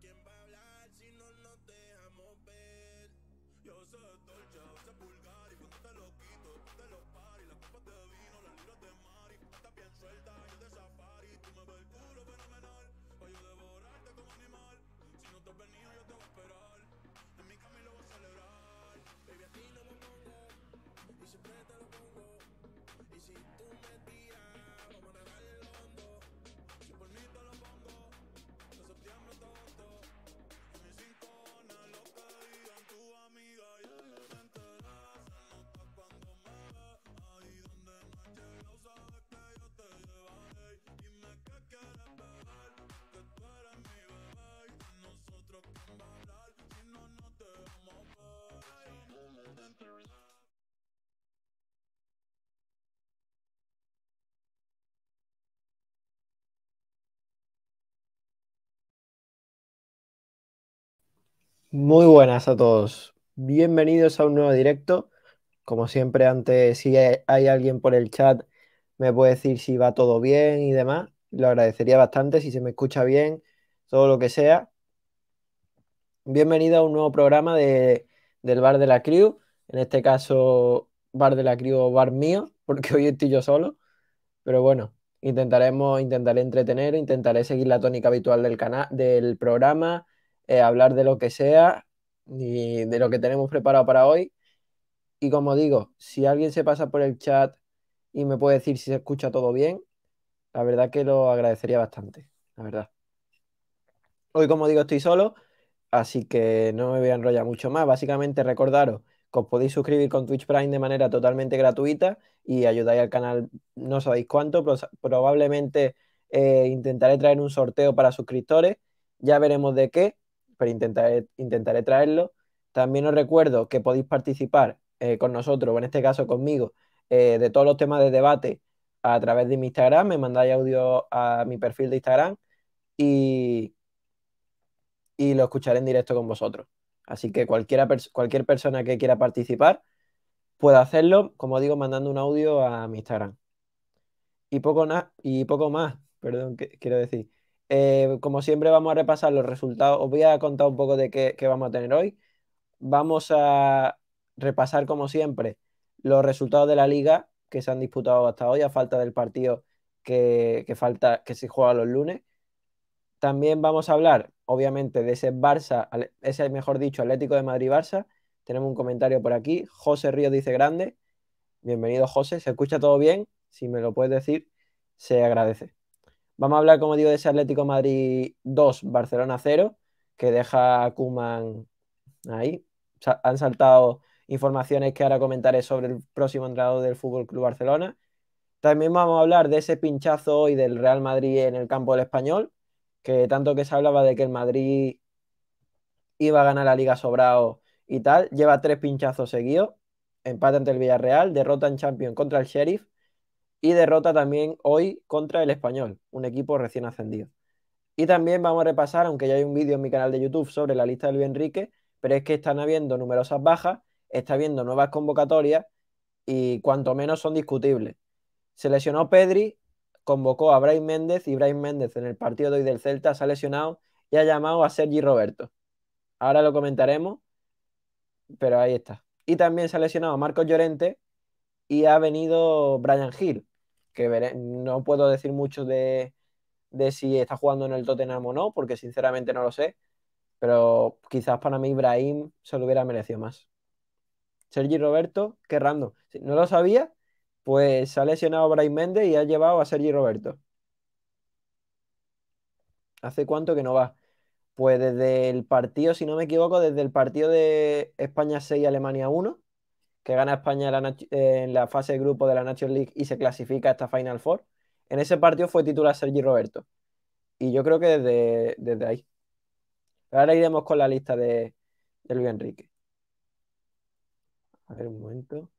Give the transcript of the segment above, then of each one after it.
quién va a hablar si no nos dejamos ver. Yo sé dolce, yo sé vulgar y cuando te lo quito, te lo pari. La copa de vino, las libras de mari, y está bien suelta. Muy buenas a todos. Bienvenidos a un nuevo directo. Como siempre, antes, si hay alguien por el chat, me puede decir si va todo bien y demás. Lo agradecería bastante si se me escucha bien, todo lo que sea. Bienvenido a un nuevo programa de, del Bar de la Crew. En este caso, Bar de la Crew o Bar mío, porque hoy estoy yo solo. Pero bueno, intentaremos, intentaré entretener, intentaré seguir la tónica habitual del, canal, del programa eh, hablar de lo que sea y de lo que tenemos preparado para hoy. Y como digo, si alguien se pasa por el chat y me puede decir si se escucha todo bien, la verdad que lo agradecería bastante, la verdad. Hoy, como digo, estoy solo, así que no me voy a enrollar mucho más. Básicamente recordaros que os podéis suscribir con Twitch Prime de manera totalmente gratuita y ayudáis al canal no sabéis cuánto, probablemente eh, intentaré traer un sorteo para suscriptores, ya veremos de qué, pero intentaré, traerlo. También os recuerdo que podéis participar eh, con nosotros, o en este caso conmigo, eh, de todos los temas de debate a través de mi Instagram. Me mandáis audio a mi perfil de Instagram y, y lo escucharé en directo con vosotros. Así que cualquier persona que quiera participar puede hacerlo, como digo, mandando un audio a mi Instagram. Y poco, y poco más, perdón, que quiero decir. Eh, como siempre vamos a repasar los resultados. Os voy a contar un poco de qué, vamos a tener hoy. Vamos a repasar, como siempre, los resultados de la liga que se han disputado hasta hoy, a falta del partido que, falta, que se juega los lunes. También vamos a hablar, obviamente, de ese Barça, ese mejor dicho, Atlético de Madrid-Barça. Tenemos un comentario por aquí. José Ríos dice grande. Bienvenido, José. ¿Se escucha todo bien? Si me lo puedes decir, se agradece. Vamos a hablar, como digo, de ese Atlético Madrid 2, Barcelona 0, que deja a Kuman ahí. Han saltado informaciones que ahora comentaré sobre el próximo entrado del FC Club Barcelona. También vamos a hablar de ese pinchazo hoy del Real Madrid en el campo del Español, que tanto que se hablaba de que el Madrid iba a ganar la Liga Sobrado y tal, lleva tres pinchazos seguidos, empate ante el Villarreal, derrota en Champions contra el Sheriff y derrota también hoy contra el Español, un equipo recién ascendido. Y también vamos a repasar, aunque ya hay un vídeo en mi canal de YouTube sobre la lista de Luis Enrique, pero es que están habiendo numerosas bajas, está habiendo nuevas convocatorias y cuanto menos son discutibles. Se lesionó Pedri, convocó a Brian Méndez y Brian Méndez en el partido de hoy del Celta se ha lesionado y ha llamado a Sergi Roberto. Ahora lo comentaremos, pero ahí está. Y también se ha lesionado a Marcos Llorente y ha venido Brian Gil que veré, no puedo decir mucho de, si está jugando en el Tottenham o no, porque sinceramente no lo sé. Pero quizás para mí Ibrahim se lo hubiera merecido más. Sergi Roberto, qué rando. Si no lo sabía, pues ha lesionado a Brian Méndez y ha llevado a Sergi Roberto. ¿Hace cuánto que no va? Pues desde el partido, si no me equivoco, desde el partido de España 6 y Alemania 1, que gana España en la, fase de grupo de la National League y se clasifica a esta Final Four, en ese partido fue titular Sergi Roberto. Y yo creo que desde, ahí. Ahora iremos con la lista de, Luis Enrique. A ver un momento.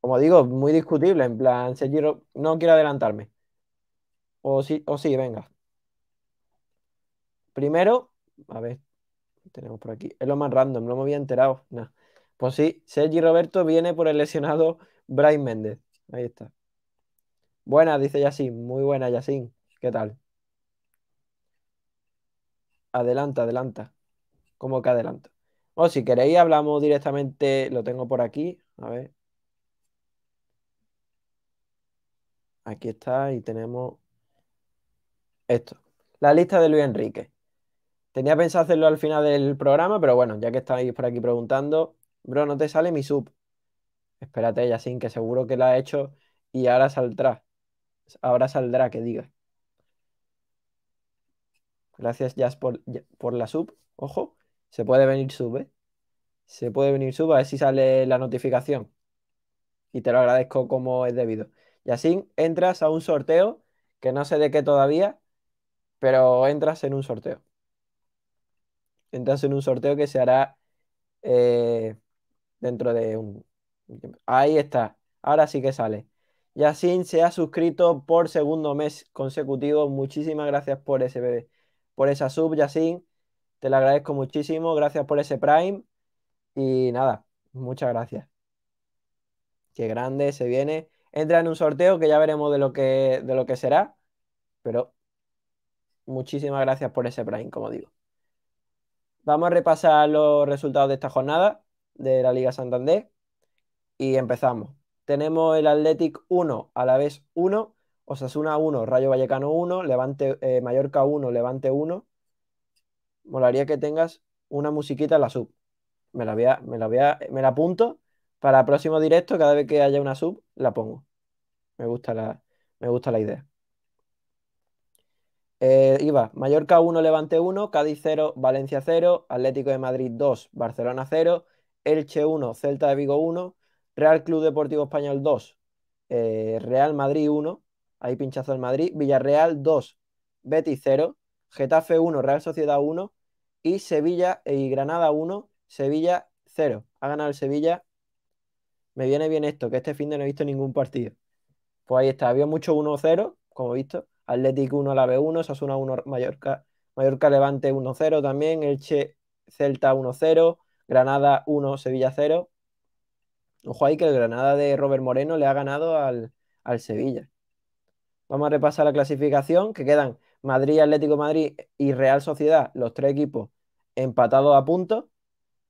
Como digo, muy discutible. En plan, Sergi Roberto no quiero adelantarme. O sí, o sí, venga. Primero, a ver, tenemos por aquí. Es lo más random, no me había enterado. Nada pues sí, Sergi Roberto viene por el lesionado Brian Méndez. Ahí está. Buena, dice Yacine. Muy buena, Yacine. ¿Qué tal? Adelanta, adelanta. ¿Cómo que adelanta? O oh, si queréis, hablamos directamente. Lo tengo por aquí. A ver. Aquí está y tenemos esto. La lista de Luis Enrique. Tenía pensado hacerlo al final del programa, pero bueno, ya que estáis por aquí preguntando, Bro, no te sale mi sub. Espérate, Yasin, que seguro que la ha hecho y ahora saldrá. Ahora saldrá, que diga. Gracias, Jazz, por, por la sub. Ojo, se puede venir sub, ¿eh? Se puede venir sub, a ver si sale la notificación. Y te lo agradezco como es debido. Yasin, entras a un sorteo que no sé de qué todavía, pero entras en un sorteo. Entras en un sorteo que se hará eh, dentro de un... Ahí está, ahora sí que sale. Yacin se ha suscrito por segundo mes consecutivo. Muchísimas gracias por ese bebé, por esa sub, Yacine. Te la agradezco muchísimo. Gracias por ese Prime. Y nada, muchas gracias. Qué grande se viene. Entra en un sorteo que ya veremos de lo que, de lo que será. Pero muchísimas gracias por ese Prime, como digo. Vamos a repasar los resultados de esta jornada de la Liga Santander y empezamos. Tenemos el Athletic 1, a la vez 1, Osasuna 1, Rayo Vallecano 1, Levante, eh, Mallorca 1, Levante 1. Molaría que tengas una musiquita en la sub. Me la, me la, apunto para el próximo directo, cada vez que haya una sub, la pongo. Me gusta la, idea. Eh, iba Mallorca 1, Levante 1, Cádiz 0, Valencia 0, Atlético de Madrid 2, Barcelona 0, Elche 1, Celta de Vigo 1, Real Club Deportivo Español 2, eh, Real Madrid 1, ahí pinchazo el Madrid, Villarreal 2, Betis 0, Getafe 1, Real Sociedad 1 y Sevilla y Granada 1, Sevilla 0. Ha ganado el Sevilla. Me viene bien esto, que este fin de no he visto ningún partido. Pues ahí está, había mucho 1-0, como he visto. Atlético 1, la B1, Sasuna 1, Mallorca, Mallorca Levante 1-0 también, Elche Celta 1-0, Granada 1, Sevilla 0. Ojo ahí que el Granada de Robert Moreno le ha ganado al, Sevilla. Vamos a repasar la clasificación, que quedan Madrid, Atlético Madrid y Real Sociedad, los tres equipos empatados a punto,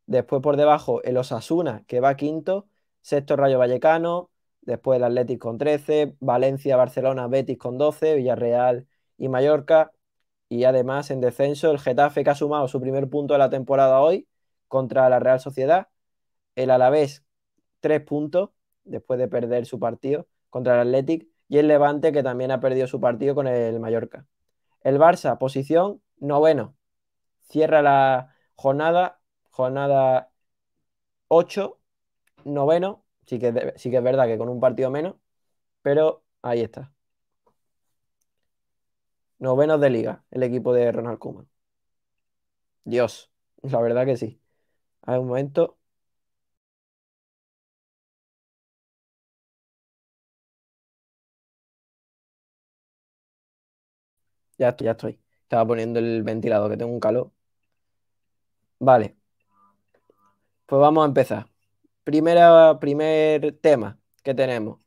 Después por debajo el Osasuna, que va quinto, sexto Rayo Vallecano, después el Atlético con 13, Valencia, Barcelona, Betis con 12, Villarreal y Mallorca. Y además en descenso el Getafe que ha sumado su primer punto de la temporada hoy, contra la Real Sociedad, el Alavés tres puntos después de perder su partido contra el Athletic y el Levante que también ha perdido su partido con el Mallorca. El Barça, posición noveno, cierra la jornada, jornada 8, noveno, sí que, sí que es verdad que con un partido menos, pero ahí está. noveno de liga, el equipo de Ronald Kuman. Dios, la verdad que sí. A ver, un momento. Ya estoy, ya estoy. Estaba poniendo el ventilador, que tengo un calor. Vale. Pues vamos a empezar. Primera, primer tema que tenemos.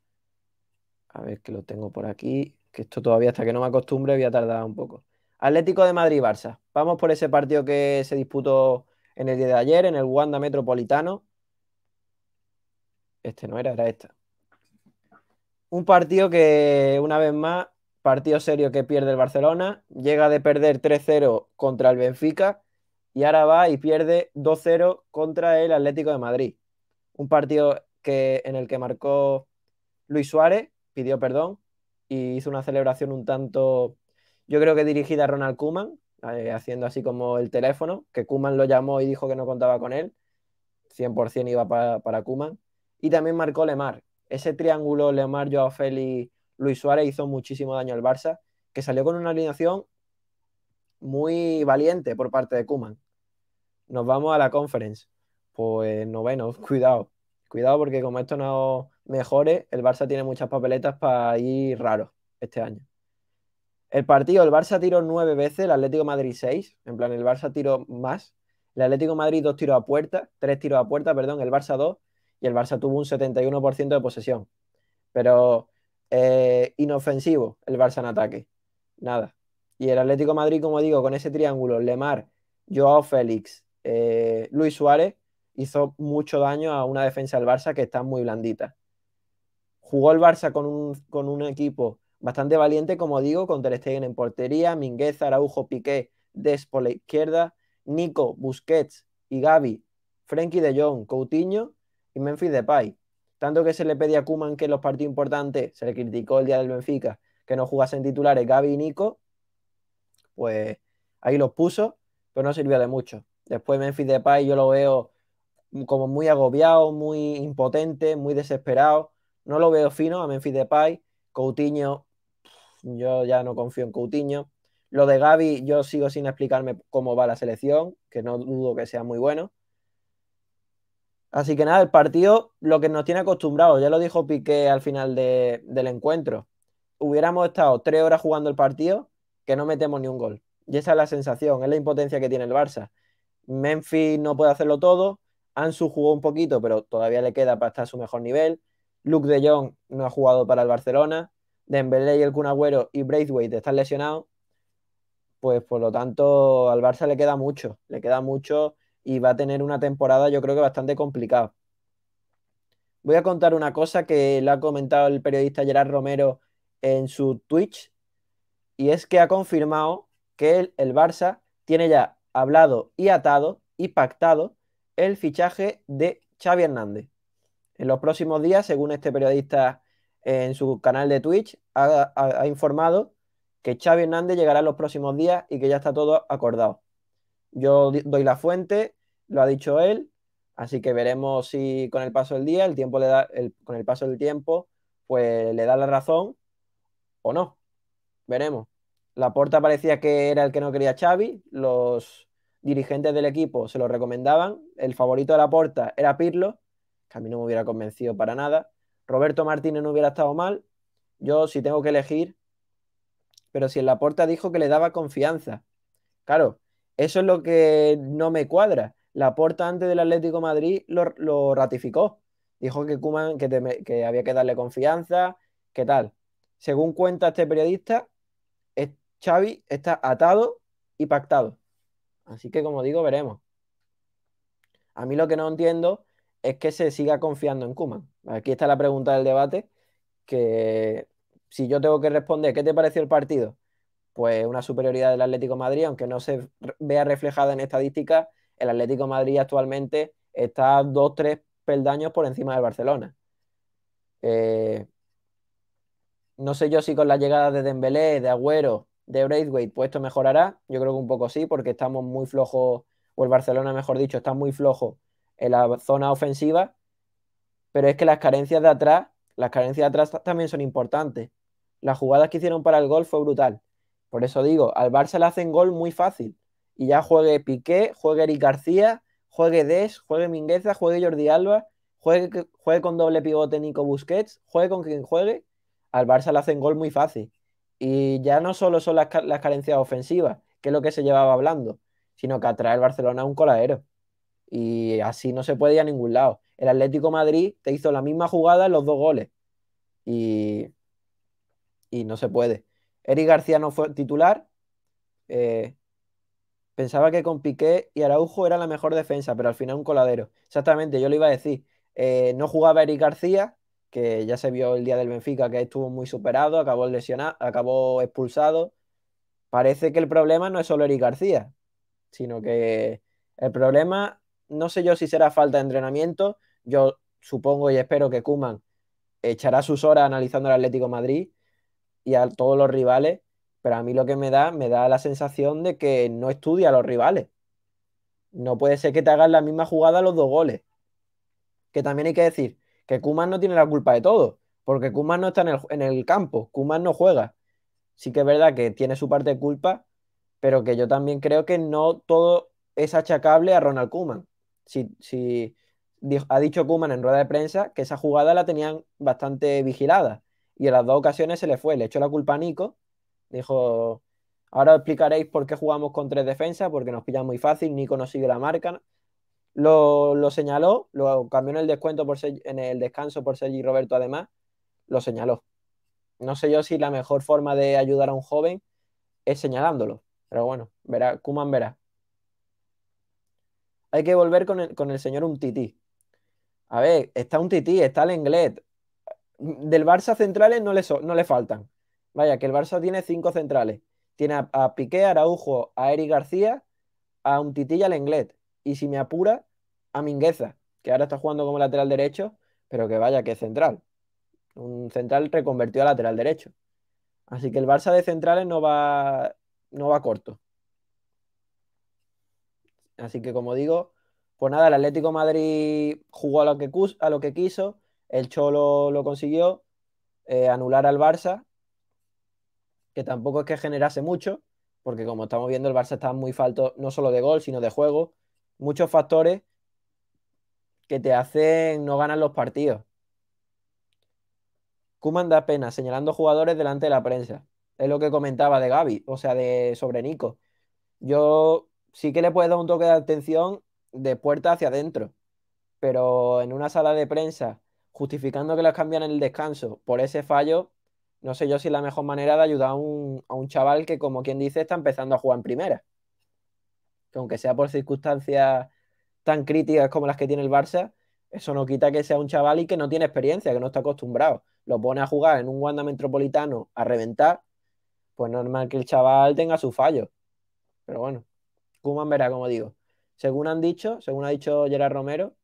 A ver que lo tengo por aquí. Que esto todavía hasta que no me acostumbre voy a tardar un poco. Atlético de Madrid-Barça. Vamos por ese partido que se disputó en el día de ayer, en el Wanda Metropolitano. Este no era, era esta. Un partido que, una vez más, partido serio que pierde el Barcelona, llega de perder 3-0 contra el Benfica y ahora va y pierde 2-0 contra el Atlético de Madrid. Un partido que, en el que marcó Luis Suárez, pidió perdón y hizo una celebración un tanto, yo creo que dirigida a Ronald Kuman, eh, haciendo así como el teléfono, que Kuman lo llamó y dijo que no contaba con él, 100% iba para, para Kuman. Y también marcó Lemar. Ese triángulo Lemar, Joao Félix, Luis Suárez hizo muchísimo daño al Barça, que salió con una alineación muy valiente por parte de Kuman. Nos vamos a la conference. Pues noveno, cuidado. Cuidado porque como esto no mejore, el Barça tiene muchas papeletas para ir raro este año. El partido, el Barça tiró nueve veces, el Atlético Madrid seis. En plan, el Barça tiró más. El Atlético Madrid dos tiros a puerta, tres tiros a puerta, perdón, el Barça dos. Y el Barça tuvo un 71% de posesión. Pero eh, inofensivo el Barça en ataque. Nada. Y el Atlético Madrid, como digo, con ese triángulo, Lemar, Joao Félix, eh, Luis Suárez, hizo mucho daño a una defensa del Barça que está muy blandita. Jugó el Barça con un, con un equipo Bastante valiente, como digo, con Ter Stegen en portería, Minguez, Araujo, Piqué, Des por la izquierda, Nico, Busquets y Gaby, Frenkie de Jong, Coutinho y Memphis Depay. Tanto que se le pedía a Kuman que en los partidos importantes, se le criticó el día del Benfica, que no jugasen titulares Gaby y Nico, pues ahí los puso, pero no sirvió de mucho. Después Memphis Depay yo lo veo como muy agobiado, muy impotente, muy desesperado. No lo veo fino a Memphis Depay. Coutinho yo ya no confío en Coutinho. Lo de Gaby, yo sigo sin explicarme cómo va la selección, que no dudo que sea muy bueno. Así que nada, el partido lo que nos tiene acostumbrados, ya lo dijo Piqué al final del encuentro. Hubiéramos estado tres horas jugando el partido que no metemos ni un gol. Y esa es la sensación, es la impotencia que tiene el Barça. Memphis no puede hacerlo todo, Ansu jugó un poquito, pero todavía le queda para estar a su mejor nivel. Luke de Jong no ha jugado para el Barcelona, Dembélé y el Kun Agüero y Braithwaite están lesionados, pues por lo tanto al Barça le queda mucho, le queda mucho y va a tener una temporada yo creo que bastante complicada. Voy a contar una cosa que le ha comentado el periodista Gerard Romero en su Twitch y es que ha confirmado que el, el Barça tiene ya hablado y atado y pactado el fichaje de Xavi Hernández. En los próximos días, según este periodista en su canal de Twitch, ha, informado que Xavi Hernández llegará en los próximos días y que ya está todo acordado. Yo doy la fuente, lo ha dicho él, así que veremos si con el paso del día, el tiempo le da, con el paso del tiempo, pues le da la razón o no. Veremos. La puerta parecía que era el que no quería Xavi, los dirigentes del equipo se lo recomendaban, el favorito de la puerta era Pirlo, que a mí no me hubiera convencido para nada. Roberto Martínez no hubiera estado mal. Yo, sí tengo que elegir, pero si en la dijo que le daba confianza. Claro, eso es lo que no me cuadra. La puerta antes del Atlético Madrid lo, ratificó. Dijo que Kuman que, que había que darle confianza, ¿qué tal? Según cuenta este periodista, es, Xavi está atado y pactado. Así que como digo, veremos. A mí lo que no entiendo es que se siga confiando en Kuman. Aquí está la pregunta del debate, que si yo tengo que responder, ¿qué te pareció el partido? Pues una superioridad del Atlético Madrid, aunque no se vea reflejada en estadísticas, el Atlético Madrid actualmente está dos, tres peldaños por encima del Barcelona. Eh, no sé yo si con la llegada de Dembélé, de Agüero, de Braithwaite, pues esto mejorará. Yo creo que un poco sí, porque estamos muy flojos, o el Barcelona, mejor dicho, está muy flojo en la zona ofensiva, pero es que las carencias de atrás, las carencias de atrás también son importantes. Las jugadas que hicieron para el gol fue brutal. Por eso digo, al Barça le hacen gol muy fácil. Y ya juegue Piqué, juegue Eric García, juegue Des, juegue Mingueza, juegue Jordi Alba, juegue, juegue con doble pivote Nico Busquets, juegue con quien juegue, al Barça le hacen gol muy fácil. Y ya no solo son las, carencias ofensivas, que es lo que se llevaba hablando, sino que atrae al Barcelona a un coladero. Y así no se puede ir a ningún lado. El Atlético Madrid te hizo la misma jugada en los dos goles. Y, y no se puede. Eric García no fue titular. Eh, pensaba que con Piqué y Araujo era la mejor defensa, pero al final un coladero. Exactamente, yo le iba a decir. Eh, no jugaba Eric García, que ya se vio el día del Benfica, que estuvo muy superado, acabó lesionado, acabó expulsado. Parece que el problema no es solo Eric García, sino que el problema no sé yo si será falta de entrenamiento. Yo supongo y espero que Kuman echará sus horas analizando al Atlético Madrid y a todos los rivales, pero a mí lo que me da, me da la sensación de que no estudia a los rivales. No puede ser que te hagan la misma jugada los dos goles. Que también hay que decir que Kuman no tiene la culpa de todo, porque Kuman no está en el, en el campo, Kuman no juega. Sí que es verdad que tiene su parte de culpa, pero que yo también creo que no todo es achacable a Ronald Kuman si, si ha dicho Kuman en rueda de prensa que esa jugada la tenían bastante vigilada y en las dos ocasiones se le fue, le echó la culpa a Nico, dijo, ahora explicaréis por qué jugamos con tres defensas, porque nos pillan muy fácil, Nico no sigue la marca, lo, señaló, lo cambió en el descuento por en el descanso por Sergi Roberto además, lo señaló. No sé yo si la mejor forma de ayudar a un joven es señalándolo, pero bueno, verá, Kuman verá hay que volver con el, con el señor Untiti. A ver, está Untiti, está Lenglet. Del Barça centrales no le, no le faltan. Vaya, que el Barça tiene cinco centrales. Tiene a, Piqué, a Araujo, a Eric García, a Untiti y al Lenglet. Y si me apura, a Mingueza, que ahora está jugando como lateral derecho, pero que vaya, que es central. Un central reconvertido a lateral derecho. Así que el Barça de centrales no va, no va corto. Así que como digo, pues nada, el Atlético Madrid jugó a lo que, a lo que quiso, el Cholo lo consiguió, eh, anular al Barça, que tampoco es que generase mucho, porque como estamos viendo el Barça está muy falto no solo de gol, sino de juego, muchos factores que te hacen no ganar los partidos. Kuman da pena señalando jugadores delante de la prensa. Es lo que comentaba de Gaby, o sea, de sobre Nico. Yo sí que le puede dar un toque de atención de puerta hacia adentro, pero en una sala de prensa, justificando que las cambian en el descanso por ese fallo, no sé yo si es la mejor manera de ayudar a un, a un chaval que, como quien dice, está empezando a jugar en primera. Que aunque sea por circunstancias tan críticas como las que tiene el Barça, eso no quita que sea un chaval y que no tiene experiencia, que no está acostumbrado. Lo pone a jugar en un Wanda Metropolitano a reventar, pues normal que el chaval tenga su fallo. Pero bueno, Kuman verá, como digo. Según han dicho, según ha dicho Gerard Romero,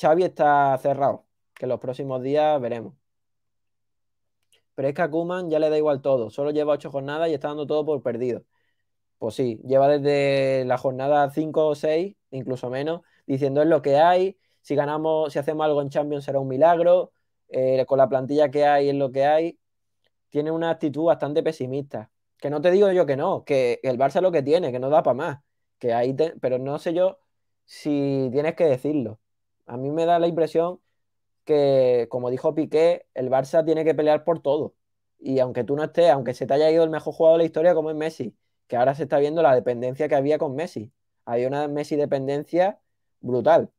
Xavi está cerrado, que los próximos días veremos. Pero es que a Kuman ya le da igual todo, solo lleva ocho jornadas y está dando todo por perdido. Pues sí, lleva desde la jornada 5 o seis, incluso menos, diciendo es lo que hay, si ganamos, si hacemos algo en Champions será un milagro, eh, con la plantilla que hay es lo que hay. Tiene una actitud bastante pesimista. Que no te digo yo que no, que el Barça lo que tiene, que no da para más que pero no sé yo si tienes que decirlo. A mí me da la impresión que, como dijo Piqué, el Barça tiene que pelear por todo. Y aunque tú no estés, aunque se te haya ido el mejor jugador de la historia, como es Messi, que ahora se está viendo la dependencia que había con Messi. hay una Messi dependencia brutal.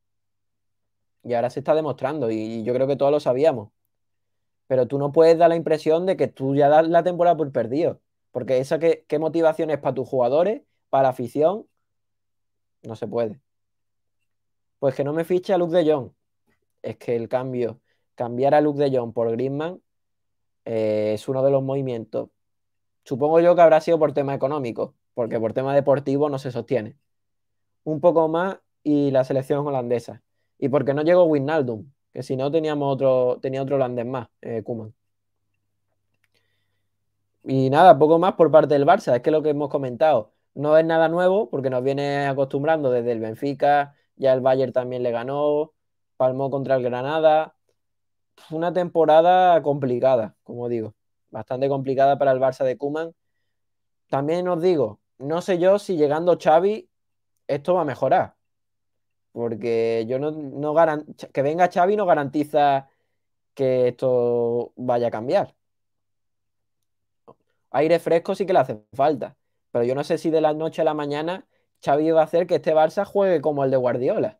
Y ahora se está demostrando, y yo creo que todos lo sabíamos. Pero tú no puedes dar la impresión de que tú ya das la temporada por perdido. Porque esa qué, qué motivación es para tus jugadores, para la afición no se puede. Pues que no me fiche a Luke de Jong. Es que el cambio, cambiar a Luke de Jong por Griezmann eh, es uno de los movimientos. Supongo yo que habrá sido por tema económico, porque por tema deportivo no se sostiene. Un poco más y la selección holandesa. Y porque no llegó Wijnaldum, que si no teníamos otro, tenía otro holandés más, eh, Kuman. Y nada, poco más por parte del Barça, es que lo que hemos comentado. No es nada nuevo porque nos viene acostumbrando desde el Benfica, ya el Bayern también le ganó, palmó contra el Granada. Una temporada complicada, como digo, bastante complicada para el Barça de Kuman. También os digo, no sé yo si llegando Xavi esto va a mejorar. Porque yo no, no que venga Xavi no garantiza que esto vaya a cambiar. Aire fresco sí que le hace falta. Pero yo no sé si de la noche a la mañana Xavi va a hacer que este Barça juegue como el de Guardiola.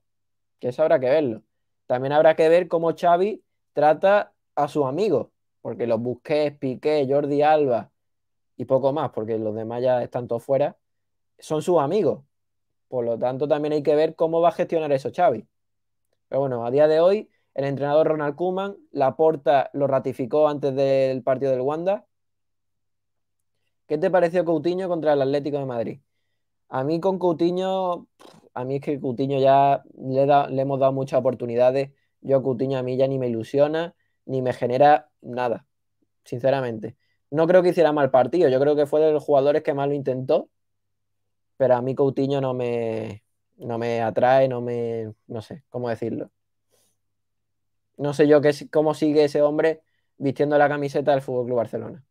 Que eso habrá que verlo. También habrá que ver cómo Xavi trata a sus amigos. Porque los Busquets, Piqué, Jordi Alba y poco más, porque los demás ya están todos fuera, son sus amigos. Por lo tanto, también hay que ver cómo va a gestionar eso Xavi. Pero bueno, a día de hoy, el entrenador Ronald Kuman, Porta lo ratificó antes del partido del Wanda ¿Qué te pareció Coutinho contra el Atlético de Madrid? A mí con Coutinho, a mí es que Coutinho ya le, le hemos dado muchas oportunidades. Yo a Coutinho a mí ya ni me ilusiona, ni me genera nada, sinceramente. No creo que hiciera mal partido, yo creo que fue de los jugadores que más lo intentó, pero a mí Coutinho no me, no me atrae, no me, no sé cómo decirlo. No sé yo cómo sigue ese hombre vistiendo la camiseta del Fútbol Barcelona.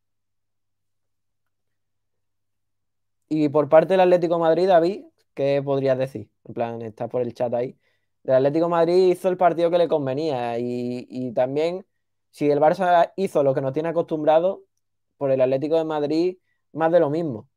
Y por parte del Atlético Madrid, David, ¿qué podrías decir? En plan, está por el chat ahí. El Atlético Madrid hizo el partido que le convenía y, también si el Barça hizo lo que nos tiene acostumbrado, por el Atlético de Madrid más de lo mismo.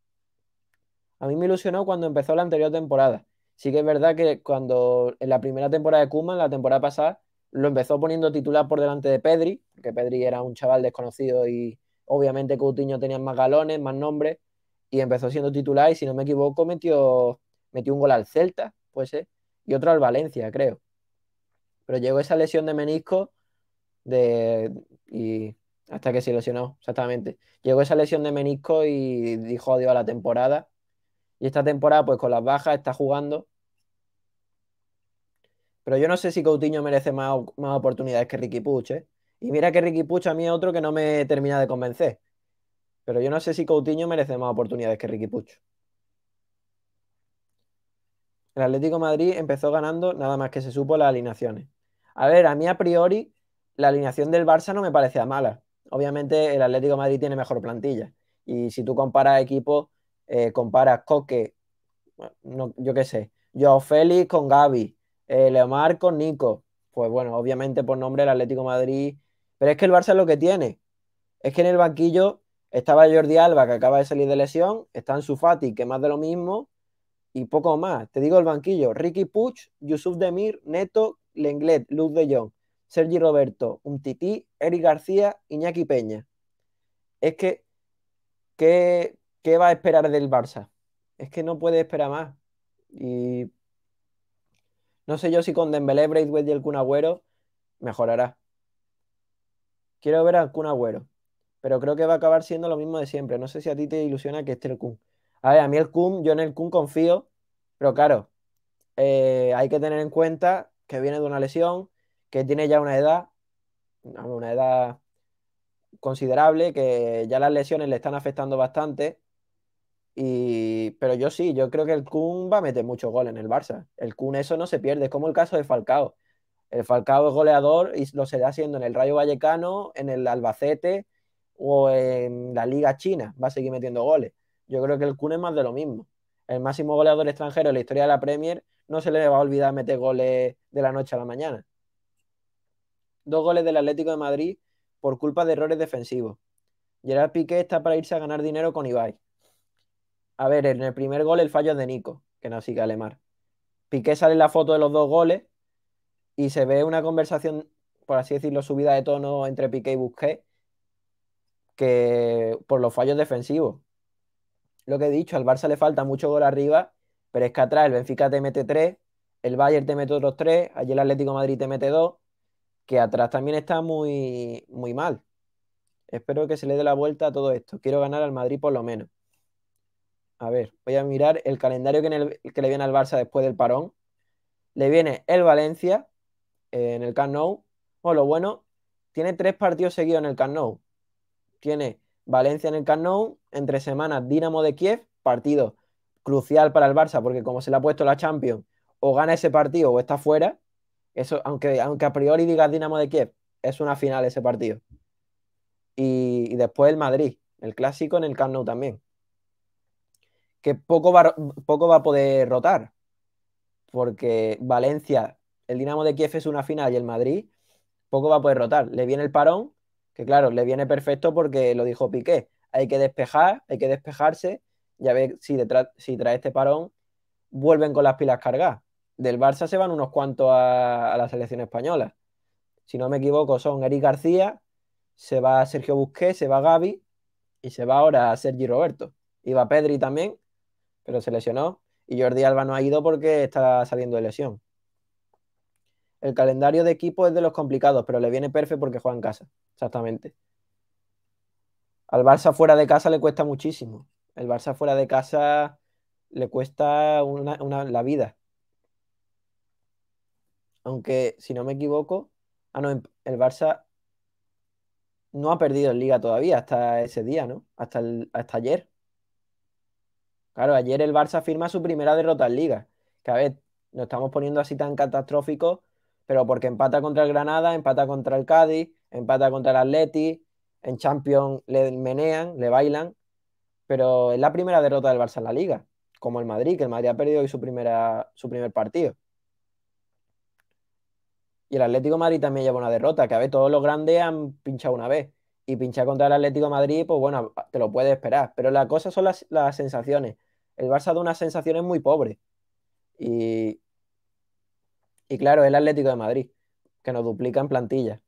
A mí me ilusionó cuando empezó la anterior temporada. Sí que es verdad que cuando en la primera temporada de Kuma, la temporada pasada, lo empezó poniendo titular por delante de Pedri, que Pedri era un chaval desconocido y obviamente Coutinho tenía más galones, más nombres, y empezó siendo titular y si no me equivoco metió, metió un gol al Celta, pues ser, y otro al Valencia, creo. Pero llegó esa lesión de menisco de, y hasta que se lesionó, exactamente. Llegó esa lesión de menisco y dijo adiós a la temporada. Y esta temporada, pues con las bajas, está jugando. Pero yo no sé si Coutinho merece más, más oportunidades que Ricky Puch, ¿eh? Y mira que Ricky Puch a mí es otro que no me termina de convencer. Pero yo no sé si Coutinho merece más oportunidades que Ricky Pucho. El Atlético Madrid empezó ganando nada más que se supo las alineaciones. A ver, a mí a priori la alineación del Barça no me parecía mala. Obviamente el Atlético Madrid tiene mejor plantilla. Y si tú comparas equipos, eh, comparas Coque, yo qué sé, Joao Félix con Gaby, eh, Leomar con Nico. Pues bueno, obviamente por nombre el Atlético Madrid. Pero es que el Barça es lo que tiene. Es que en el banquillo estaba Jordi Alba, que acaba de salir de lesión. Está su Fati, que más de lo mismo. Y poco más. Te digo el banquillo. Ricky Puch, Yusuf Demir, Neto, Lenglet, Luz de Jong, Sergi Roberto, Tití, Eric García, Iñaki Peña. Es que, ¿qué, ¿qué va a esperar del Barça? Es que no puede esperar más. Y no sé yo si con Dembélé, Braithwaite y el Kun Agüero mejorará. Quiero ver al Kun Agüero pero creo que va a acabar siendo lo mismo de siempre. No sé si a ti te ilusiona que esté el Kun. A ver, a mí el Kun, yo en el Kun confío, pero claro, eh, hay que tener en cuenta que viene de una lesión, que tiene ya una edad, una edad considerable, que ya las lesiones le están afectando bastante. Y, pero yo sí, yo creo que el Kun va a meter muchos goles en el Barça. El Kun eso no se pierde, es como el caso de Falcao. El Falcao es goleador y lo se da haciendo en el Rayo Vallecano, en el Albacete, o en la Liga China va a seguir metiendo goles. Yo creo que el Kun es más de lo mismo. El máximo goleador extranjero en la historia de la Premier no se le va a olvidar meter goles de la noche a la mañana. Dos goles del Atlético de Madrid por culpa de errores defensivos. Gerard Piqué está para irse a ganar dinero con Ibai. A ver, en el primer gol el fallo es de Nico, que no sigue Alemar. Piqué sale en la foto de los dos goles y se ve una conversación, por así decirlo, subida de tono entre Piqué y Busquets que por los fallos defensivos. Lo que he dicho, al Barça le falta mucho gol arriba, pero es que atrás el Benfica te mete 3, el Bayern te mete otros 3, allí el Atlético Madrid te mete 2, que atrás también está muy, muy mal. Espero que se le dé la vuelta a todo esto. Quiero ganar al Madrid por lo menos. A ver, voy a mirar el calendario que, le viene al Barça después del parón. Le viene el Valencia eh, en el Camp Nou. O lo bueno, tiene tres partidos seguidos en el Camp tiene Valencia en el Camp entre semanas Dinamo de Kiev, partido crucial para el Barça, porque como se le ha puesto la Champions, o gana ese partido o está fuera, eso, aunque, aunque a priori digas Dinamo de Kiev, es una final ese partido. Y, después el Madrid, el clásico en el Camp también. Que poco poco va a poder rotar, porque Valencia, el Dinamo de Kiev es una final y el Madrid poco va a poder rotar. Le viene el parón que claro, le viene perfecto porque lo dijo Piqué. Hay que despejar, hay que despejarse y a ver si, detrás, si trae este parón vuelven con las pilas cargadas. Del Barça se van unos cuantos a, la selección española. Si no me equivoco, son Eric García, se va Sergio Busqué, se va Gaby y se va ahora a Sergi Roberto. Iba Pedri también, pero se lesionó. Y Jordi Alba no ha ido porque está saliendo de lesión. El calendario de equipo es de los complicados, pero le viene perfecto porque juega en casa, exactamente. Al Barça fuera de casa le cuesta muchísimo. El Barça fuera de casa le cuesta la vida. Aunque, si no me equivoco, ah, el Barça no ha perdido en liga todavía hasta ese día, ¿no? Hasta, hasta ayer. Claro, ayer el Barça firma su primera derrota en liga. Que a ver, nos estamos poniendo así tan catastróficos, pero porque empata contra el Granada, empata contra el Cádiz, empata contra el Atleti, en Champions le menean, le bailan, pero es la primera derrota del Barça en la Liga, como el Madrid, que el Madrid ha perdido hoy su, primera, su primer partido. Y el Atlético Madrid también lleva una derrota, que a ver, todos los grandes han pinchado una vez. Y pinchar contra el Atlético Madrid, pues bueno, te lo puedes esperar. Pero la cosa son las, las sensaciones. El Barça da unas sensaciones muy pobres. Y y claro, el Atlético de Madrid, que nos duplica en plantilla.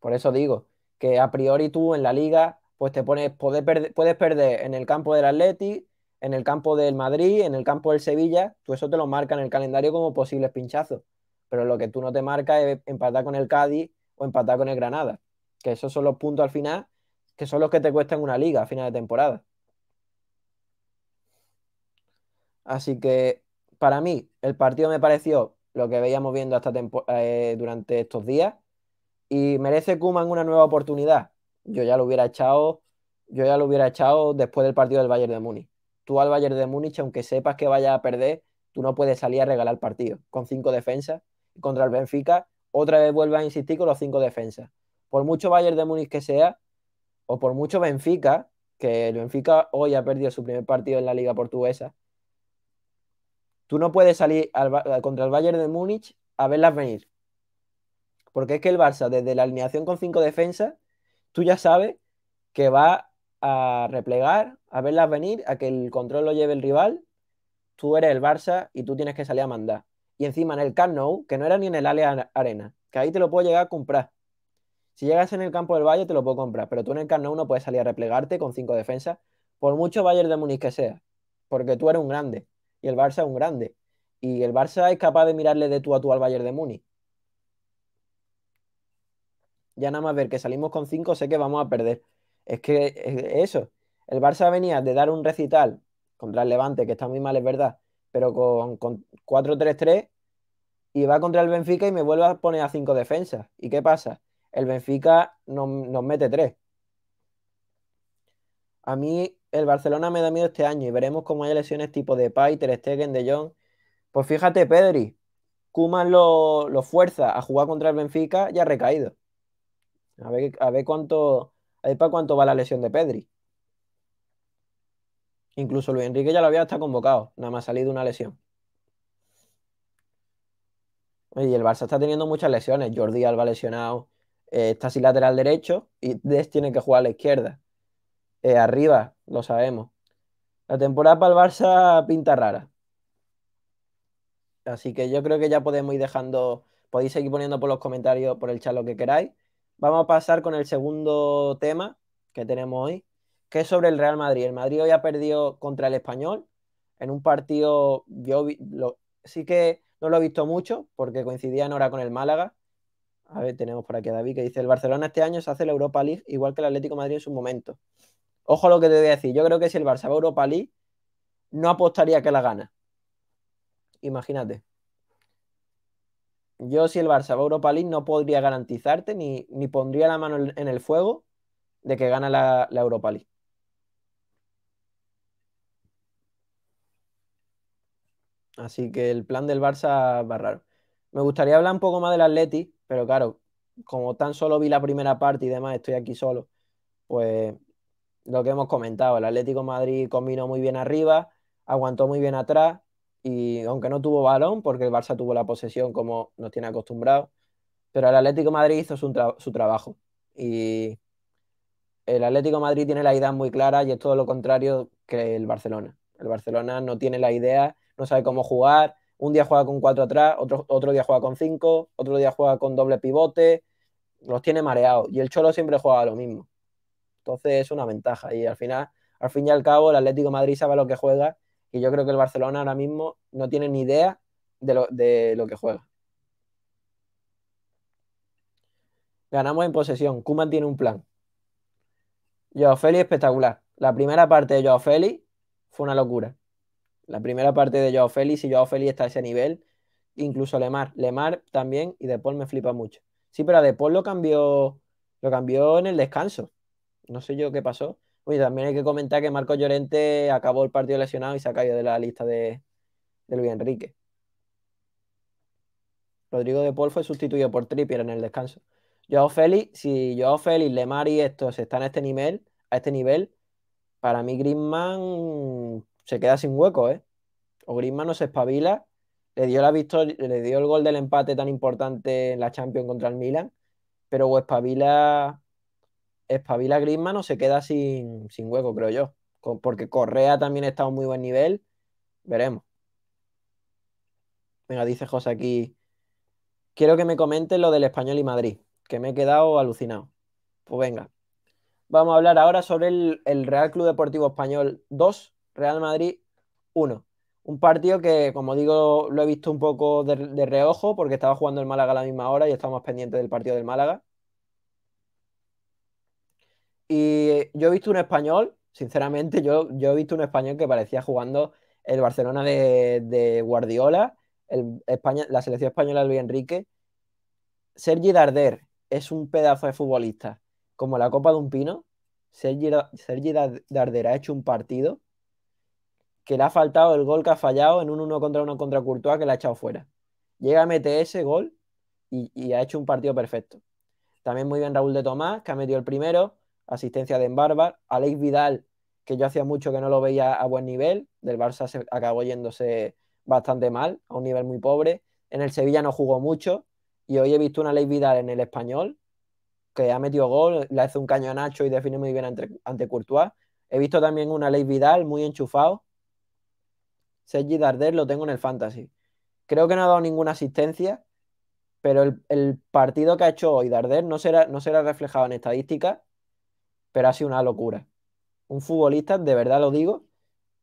Por eso digo que a priori tú en la liga, pues te pones, puedes perder, en el campo del Atlético en el campo del Madrid, en el campo del Sevilla, tú eso te lo marca en el calendario como posibles pinchazos. Pero lo que tú no te marca es empatar con el Cádiz o empatar con el Granada. Que esos son los puntos al final, que son los que te cuestan una liga a final de temporada. Así que para mí el partido me pareció lo que veíamos viendo hasta eh, durante estos días. Y merece Kuman una nueva oportunidad. Yo ya lo hubiera echado, yo ya lo hubiera echado después del partido del Bayern de Múnich. Tú al Bayern de Múnich, aunque sepas que vaya a perder, tú no puedes salir a regalar partido con cinco defensas. Contra el Benfica, otra vez vuelve a insistir con los cinco defensas. Por mucho Bayern de Múnich que sea, o por mucho Benfica, que el Benfica hoy ha perdido su primer partido en la Liga Portuguesa, Tú no puedes salir eh, contra el Bayern de Múnich a verlas venir. Porque es que el Barça, desde la alineación con cinco defensas, tú ya sabes que va a replegar, a verlas venir, a que el control lo lleve el rival. Tú eres el Barça y tú tienes que salir a mandar. Y encima en el Camp que no era ni en el área arena, que ahí te lo puedo llegar a comprar. Si llegas en el campo del Valle, te lo puedo comprar, pero tú en el Camp Nou no puedes salir a replegarte con cinco defensas, por mucho Bayern de Múnich que sea, porque tú eres un grande y el Barça es un grande. Y el Barça es capaz de mirarle de tú a tú al Bayern de Múnich. Ya nada más ver que salimos con 5, sé que vamos a perder. Es que eso. El Barça venía de dar un recital contra el Levante, que está muy mal, es verdad, pero con, con 4-3-3 y va contra el Benfica y me vuelve a poner a 5 defensas. ¿Y qué pasa? El Benfica nos, nos mete 3. A mí el Barcelona me da miedo este año y veremos cómo hay lesiones tipo de Pai, Ter Stegen, De Jong. Pues fíjate, Pedri, Kuman lo, fuerza a jugar contra el Benfica y ha recaído. A ver, cuánto, a ver para cuánto va la lesión de Pedri. Incluso Luis Enrique ya lo había hasta convocado, nada más ha salido una lesión. Y el Barça está teniendo muchas lesiones. Jordi Alba lesionado, eh, está sin lateral derecho y Des tiene que jugar a la izquierda. Eh, arriba, lo sabemos. La temporada para el Barça pinta rara. Así que yo creo que ya podemos ir dejando, podéis seguir poniendo por los comentarios, por el chat lo que queráis. Vamos a pasar con el segundo tema que tenemos hoy, que es sobre el Real Madrid. El Madrid hoy ha perdido contra el Español en un partido, yo sí que no lo he visto mucho porque coincidía en con el Málaga. A ver, tenemos por aquí a David que dice, el Barcelona este año se hace la Europa League igual que el Atlético Madrid en su momento. Ojo lo que te voy a decir. Yo creo que si el Barça va a Europa League, no apostaría que la gana. Imagínate. Yo, si el Barça va a Europa League, no podría garantizarte ni, ni pondría la mano en el fuego de que gana la, la Europa League. Así que el plan del Barça va raro. Me gustaría hablar un poco más del Atleti, pero claro, como tan solo vi la primera parte y demás, estoy aquí solo, pues lo que hemos comentado, el Atlético Madrid combinó muy bien arriba, aguantó muy bien atrás y aunque no tuvo balón, porque el Barça tuvo la posesión como nos tiene acostumbrados, pero el Atlético Madrid hizo su, trabajo y el Atlético Madrid tiene la idea muy clara y es todo lo contrario que el Barcelona. El Barcelona no tiene la idea, no sabe cómo jugar. Un día juega con cuatro atrás, otro, otro día juega con cinco, otro día juega con doble pivote. Los tiene mareados. Y el Cholo siempre juega lo mismo. Entonces es una ventaja y al final, al fin y al cabo, el Atlético Madrid sabe lo que juega y yo creo que el Barcelona ahora mismo no tiene ni idea de lo, que juega. Ganamos en posesión. Kuman tiene un plan. Joao Félix espectacular. La primera parte de Joao Félix fue una locura. La primera parte de Joao Félix, si Joao Félix está a ese nivel, incluso Lemar. Lemar también y De Paul me flipa mucho. Sí, pero después De lo cambió, lo cambió en el descanso no sé yo qué pasó. Uy, también hay que comentar que Marco Llorente acabó el partido lesionado y se ha caído de la lista de, Luis Enrique. Rodrigo de Paul fue sustituido por Trippier en el descanso. a Félix, si Joao Félix, Lemar y estos están a este nivel, a este nivel, para mí Griezmann se queda sin hueco, ¿eh? O Grisman no se espabila, le dio la le dio el gol del empate tan importante en la Champions contra el Milan, pero o espabila espabila grisma no se queda sin, hueco, creo yo. porque Correa también está a muy buen nivel. Veremos. Venga, dice José aquí. Quiero que me comenten lo del español y Madrid, que me he quedado alucinado. Pues venga. Vamos a hablar ahora sobre el, Real Club Deportivo Español 2, Real Madrid 1. Un partido que, como digo, lo he visto un poco de, reojo porque estaba jugando el Málaga a la misma hora y estamos pendientes del partido del Málaga. Y yo he visto un español, sinceramente, yo, yo he visto un español que parecía jugando el Barcelona de, Guardiola, el España, la selección española de Luis Enrique. Sergi Darder es un pedazo de futbolista, como la copa de un pino. Sergi, Darder ha hecho un partido que le ha faltado el gol que ha fallado en un uno contra uno contra Courtois que le ha echado fuera. Llega a meter ese gol y, y ha hecho un partido perfecto. También muy bien Raúl de Tomás, que ha metido el primero asistencia de Embarbar, Aleix Vidal, que yo hacía mucho que no lo veía a buen nivel, del Barça acabó yéndose bastante mal, a un nivel muy pobre, en el Sevilla no jugó mucho, y hoy he visto una Ley Vidal en el español, que ha metido gol, le hace un caño Nacho y define muy bien ante, Courtois. He visto también una Ley Vidal muy enchufado. Sergi Darder lo tengo en el Fantasy. Creo que no ha dado ninguna asistencia, pero el, partido que ha hecho hoy Darder no será, no será reflejado en estadísticas, pero ha sido una locura. Un futbolista, de verdad lo digo,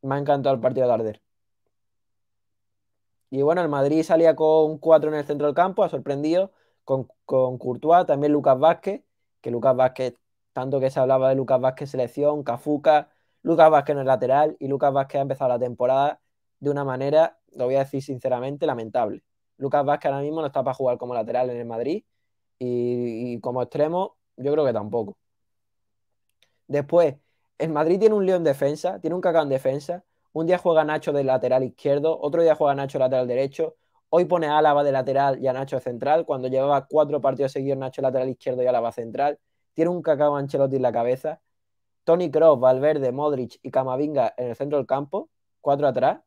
me ha encantado el partido de Arder. Y bueno, el Madrid salía con 4 en el centro del campo, ha sorprendido con, con Courtois, también Lucas Vázquez, que Lucas Vázquez, tanto que se hablaba de Lucas Vázquez selección, Cafuca, Lucas Vázquez en el lateral y Lucas Vázquez ha empezado la temporada de una manera, lo voy a decir sinceramente, lamentable. Lucas Vázquez ahora mismo no está para jugar como lateral en el Madrid y como extremo yo creo que tampoco. Después, el Madrid tiene un León defensa, tiene un cacao en defensa. Un día juega Nacho de lateral izquierdo, otro día juega Nacho lateral derecho. Hoy pone Álava de lateral y a Nacho central, cuando llevaba cuatro partidos seguidos Nacho lateral izquierdo y Álava central. Tiene un cacao Ancelotti en la cabeza. Tony Cross, Valverde, Modric y Camavinga en el centro del campo, cuatro atrás.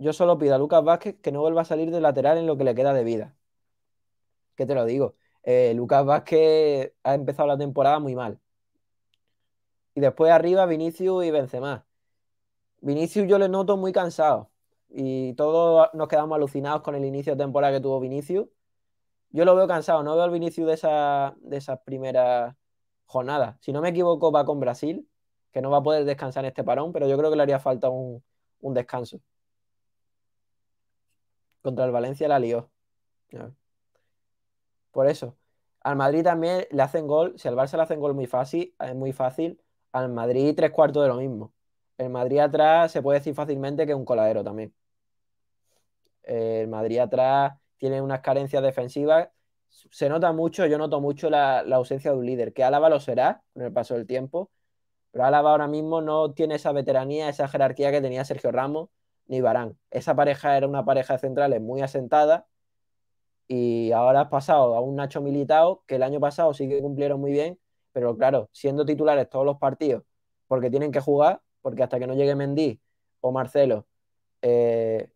Yo solo pido a Lucas Vázquez que no vuelva a salir de lateral en lo que le queda de vida. ¿Qué te lo digo? Eh, Lucas Vázquez ha empezado la temporada muy mal. Y después arriba Vinicius y Benzema. Vinicius yo le noto muy cansado. Y todos nos quedamos alucinados con el inicio de temporada que tuvo Vinicius. Yo lo veo cansado, no veo al Vinicius de esas primeras jornadas. Si no me equivoco, va con Brasil, que no va a poder descansar en este parón, pero yo creo que le haría falta un, un descanso. Contra el Valencia la lió. Por eso. Al Madrid también le hacen gol. Si al Barça le hacen gol muy fácil, es eh, muy fácil. Al Madrid tres cuartos de lo mismo. El Madrid atrás se puede decir fácilmente que es un coladero también. El Madrid atrás tiene unas carencias defensivas. Se nota mucho, yo noto mucho la, ausencia de un líder, que Álava lo será con el paso del tiempo, pero Álava ahora mismo no tiene esa veteranía, esa jerarquía que tenía Sergio Ramos ni Barán. Esa pareja era una pareja de centrales muy asentada y ahora has pasado a un Nacho Militao, que el año pasado sí que cumplieron muy bien, pero claro, siendo titulares todos los partidos, porque tienen que jugar, porque hasta que no llegue Mendy o Marcelo, eh,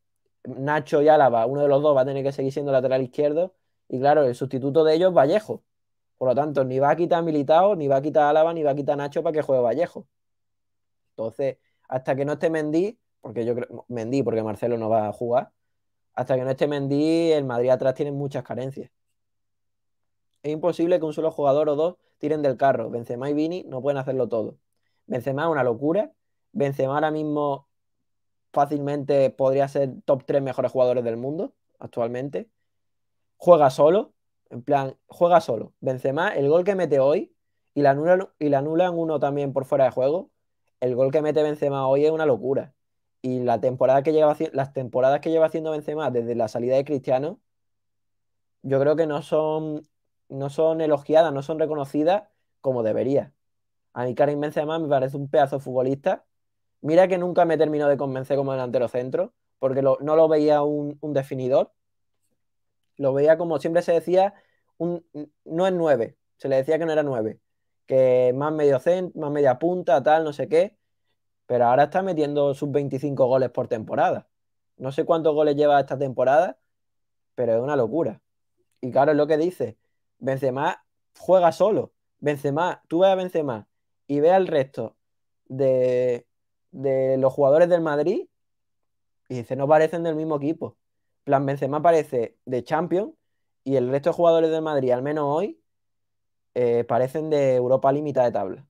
Nacho y Álava, uno de los dos va a tener que seguir siendo lateral izquierdo. Y claro, el sustituto de ellos, Vallejo. Por lo tanto, ni va a quitar a Militao, ni va a quitar a Álava, ni va a quitar Nacho para que juegue Vallejo. Entonces, hasta que no esté Mendy, porque yo creo, Mendy, porque Marcelo no va a jugar, hasta que no esté Mendy, el Madrid atrás tiene muchas carencias. Es imposible que un solo jugador o dos tiren del carro. Benzema y Vini no pueden hacerlo todo. Benzema es una locura. Benzema ahora mismo fácilmente podría ser top 3 mejores jugadores del mundo actualmente. Juega solo, en plan, juega solo. Benzema, el gol que mete hoy y la anulan, y la uno también por fuera de juego. El gol que mete Benzema hoy es una locura. Y que lleva, las temporadas que lleva haciendo Benzema desde la salida de Cristiano, yo creo que no son no son elogiadas, no son reconocidas como debería. A mí Karim además me parece un pedazo futbolista. Mira que nunca me terminó de convencer como delantero centro, porque no lo veía un, un, definidor. Lo veía como siempre se decía, un, no es nueve, se le decía que no era nueve, que más medio más media punta, tal, no sé qué. Pero ahora está metiendo sus 25 goles por temporada. No sé cuántos goles lleva esta temporada, pero es una locura. Y claro, es lo que dice. Benzema juega solo. Benzema, tú ve a Benzema y ve al resto de, los jugadores del Madrid y dice, no parecen del mismo equipo. Plan Benzema parece de Champions y el resto de jugadores del Madrid, al menos hoy, eh, parecen de Europa Límite de tabla.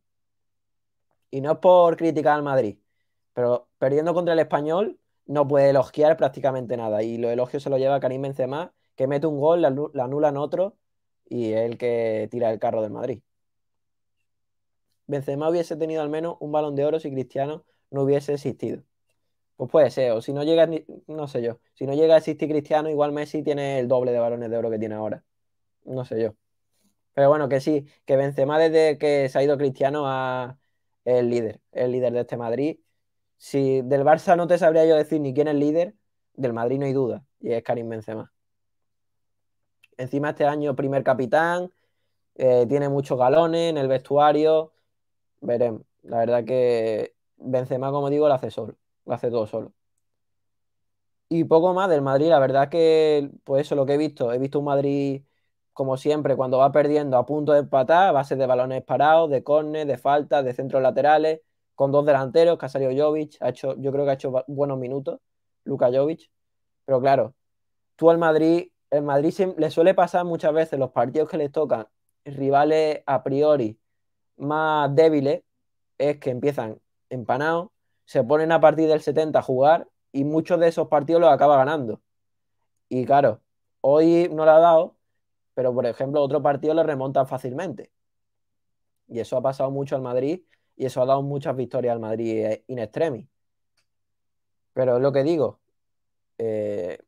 Y no es por criticar al Madrid, pero perdiendo contra el español no puede elogiar prácticamente nada. Y los elogios se lo lleva Karim Benzema, que mete un gol, la, anulan otro y es el que tira el carro del Madrid. Benzema hubiese tenido al menos un balón de oro si Cristiano no hubiese existido. Pues puede ser, o si no llega, no sé yo, si no llega a existir Cristiano, igual Messi tiene el doble de balones de oro que tiene ahora. No sé yo. Pero bueno, que sí, que Benzema desde que se ha ido Cristiano a el líder, el líder de este Madrid. Si del Barça no te sabría yo decir ni quién es el líder, del Madrid no hay duda, y es Karim Benzema. Encima este año primer capitán, eh, tiene muchos galones en el vestuario. Veremos. La verdad que Benzema, como digo, lo hace solo. Lo hace todo solo. Y poco más del Madrid. La verdad que, pues eso, lo que he visto. He visto un Madrid, como siempre, cuando va perdiendo a punto de empatar, a base de balones parados, de córner, de faltas, de centros laterales, con dos delanteros, Casario Jovic. Ha hecho, yo creo que ha hecho buenos minutos, Luka Jovic. Pero claro, tú al Madrid el Madrid le suele pasar muchas veces los partidos que les tocan rivales a priori más débiles, es que empiezan empanados, se ponen a partir del 70 a jugar y muchos de esos partidos los acaba ganando. Y claro, hoy no lo ha dado, pero por ejemplo otro partido le remontan fácilmente. Y eso ha pasado mucho al Madrid y eso ha dado muchas victorias al Madrid eh, in extremis. Pero es lo que digo. Eh,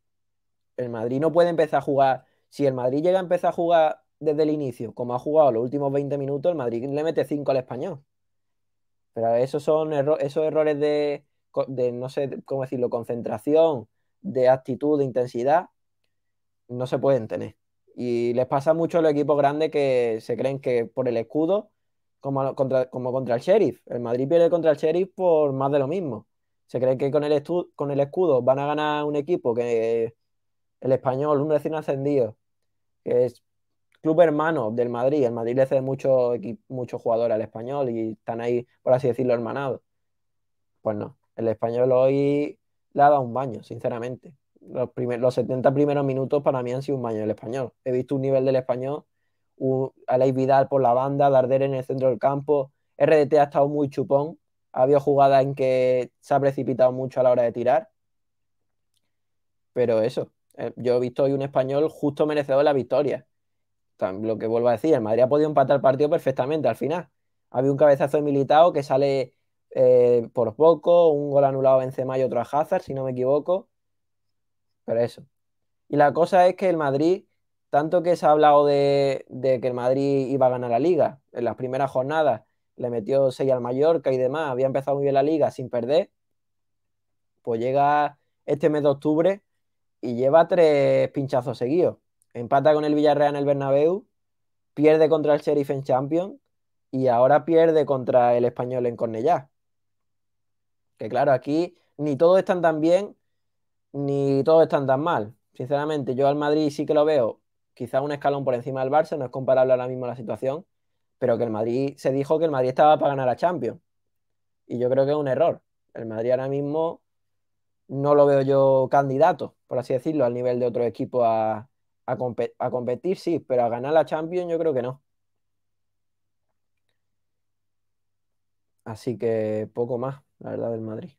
el Madrid no puede empezar a jugar. Si el Madrid llega a empezar a jugar desde el inicio, como ha jugado los últimos 20 minutos, el Madrid le mete 5 al español. Pero esos son esos errores de, no sé cómo decirlo, concentración, de actitud, de intensidad, no se pueden tener. Y les pasa mucho a los equipos grandes que se creen que por el escudo, como contra, como contra el Sheriff, el Madrid pierde contra el Sheriff por más de lo mismo. Se creen que con el, con el escudo van a ganar un equipo que el español, un recién ascendido, que es club hermano del Madrid. El Madrid le hace muchos mucho jugadores al español y están ahí, por así decirlo, hermanados. Pues no, el español hoy le ha dado un baño, sinceramente. Los, los 70 primeros minutos para mí han sido un baño del español. He visto un nivel del español, a Vidal por la banda, Darder en el centro del campo. RDT ha estado muy chupón. Ha habido jugadas en que se ha precipitado mucho a la hora de tirar. Pero eso, eh, yo he visto hoy un español justo merecedor de la victoria. lo que vuelvo a decir, el Madrid ha podido empatar el partido perfectamente al final. Había un cabezazo de militado que sale eh, por poco, un gol anulado en Benzema y otro a Hazard, si no me equivoco. Pero eso. Y la cosa es que el Madrid, tanto que se ha hablado de, de que el Madrid iba a ganar la Liga en las primeras jornadas, le metió 6 al Mallorca y demás, había empezado muy bien la Liga sin perder, pues llega este mes de octubre y lleva tres pinchazos seguidos. Empata con el Villarreal en el Bernabéu, pierde contra el Sheriff en Champions y ahora pierde contra el Español en Cornellá. Que claro, aquí ni todos están tan bien ni todos están tan mal. Sinceramente, yo al Madrid sí que lo veo quizá un escalón por encima del Barça, no es comparable ahora mismo la situación, pero que el Madrid se dijo que el Madrid estaba para ganar a Champions. Y yo creo que es un error. El Madrid ahora mismo no lo veo yo candidato, por así decirlo, al nivel de otro equipo a, competir, sí, pero a ganar la Champions yo creo que no. Así que poco más, la verdad, del Madrid.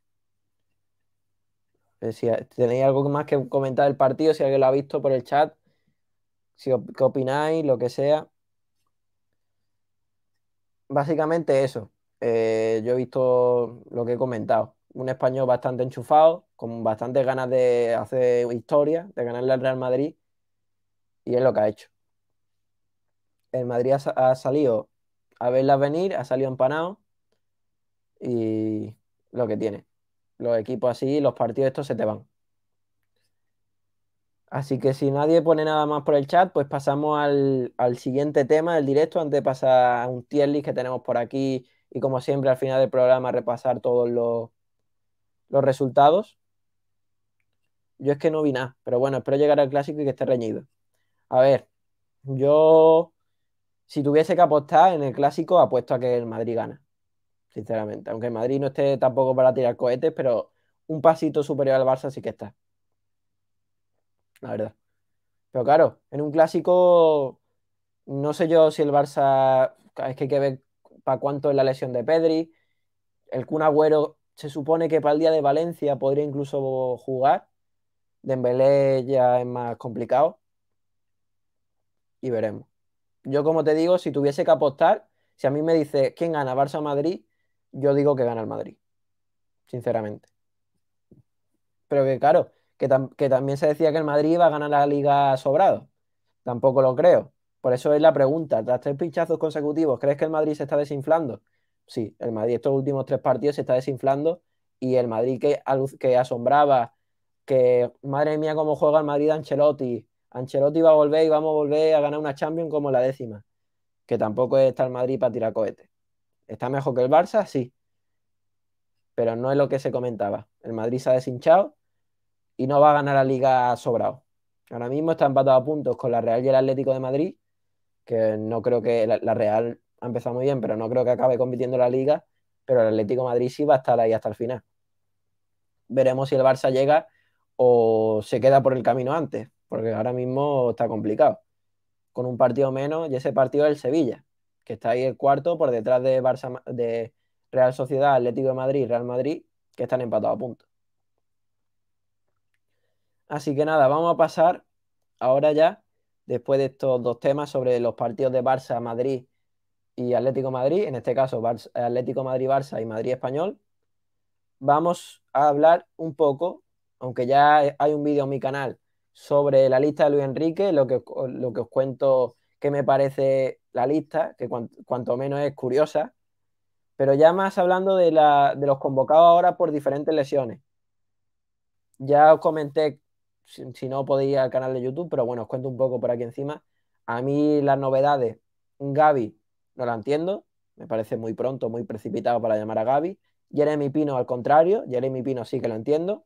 Eh, si tenéis algo más que comentar del partido, si alguien lo ha visto por el chat, si opináis, lo que sea. Básicamente eso. Eh, yo he visto lo que he comentado. Un español bastante enchufado, con bastantes ganas de hacer historia, de ganarle al Real Madrid, y es lo que ha hecho. El Madrid ha, salido a verlas venir, ha salido empanado, y lo que tiene. Los equipos así, los partidos estos se te van. Así que si nadie pone nada más por el chat, pues pasamos al, siguiente tema del directo, antes de pasar a un tier list que tenemos por aquí y como siempre al final del programa repasar todos los, los resultados. Yo es que no vi nada, pero bueno, espero llegar al clásico y que esté reñido. A ver, yo, si tuviese que apostar en el clásico, apuesto a que el Madrid gana, sinceramente. Aunque el Madrid no esté tampoco para tirar cohetes, pero un pasito superior al Barça sí que está. La verdad. Pero claro, en un clásico, no sé yo si el Barça, es que hay que ver para cuánto es la lesión de Pedri. El Kun Agüero se supone que para el día de Valencia podría incluso jugar. Dembélé ya es más complicado. Y veremos. Yo, como te digo, si tuviese que apostar, si a mí me dice quién gana, Barça Madrid, yo digo que gana el Madrid. Sinceramente. Pero que claro, que, también se decía que el Madrid iba a ganar la liga sobrado. Tampoco lo creo. Por eso es la pregunta. Tras tres pinchazos consecutivos, ¿crees que el Madrid se está desinflando? Sí, el Madrid estos últimos tres partidos se está desinflando y el Madrid que, que asombraba que madre mía cómo juega el Madrid Ancelotti. Ancelotti va a volver y vamos a volver a ganar una Champions como la décima. Que tampoco está el Madrid para tirar cohetes. ¿Está mejor que el Barça? Sí. Pero no es lo que se comentaba. El Madrid se ha deshinchado y no va a ganar la liga sobrado. Ahora mismo está empatado a puntos con la Real y el Atlético de Madrid, que no creo que la, Real ha empezado muy bien, pero no creo que acabe compitiendo la liga. Pero el Atlético Madrid sí va a estar ahí hasta el final. Veremos si el Barça llega o se queda por el camino antes, porque ahora mismo está complicado. Con un partido menos y ese partido es el Sevilla, que está ahí el cuarto por detrás de, Barça, de Real Sociedad, Atlético de Madrid, Real Madrid, que están empatados a punto. Así que nada, vamos a pasar ahora ya, después de estos dos temas sobre los partidos de Barça, Madrid y Atlético Madrid, en este caso Barça, Atlético Madrid-Barça y Madrid-Español, vamos a hablar un poco aunque ya hay un vídeo en mi canal sobre la lista de Luis Enrique, lo que, lo que os cuento que me parece la lista, que cuanto, menos es curiosa, pero ya más hablando de, la, de, los convocados ahora por diferentes lesiones. Ya os comenté, si, no podéis al canal de YouTube, pero bueno, os cuento un poco por aquí encima. A mí las novedades, Gaby, no la entiendo, me parece muy pronto, muy precipitado para llamar a Gaby. Jeremy Pino, al contrario, Jeremy Pino sí que lo entiendo.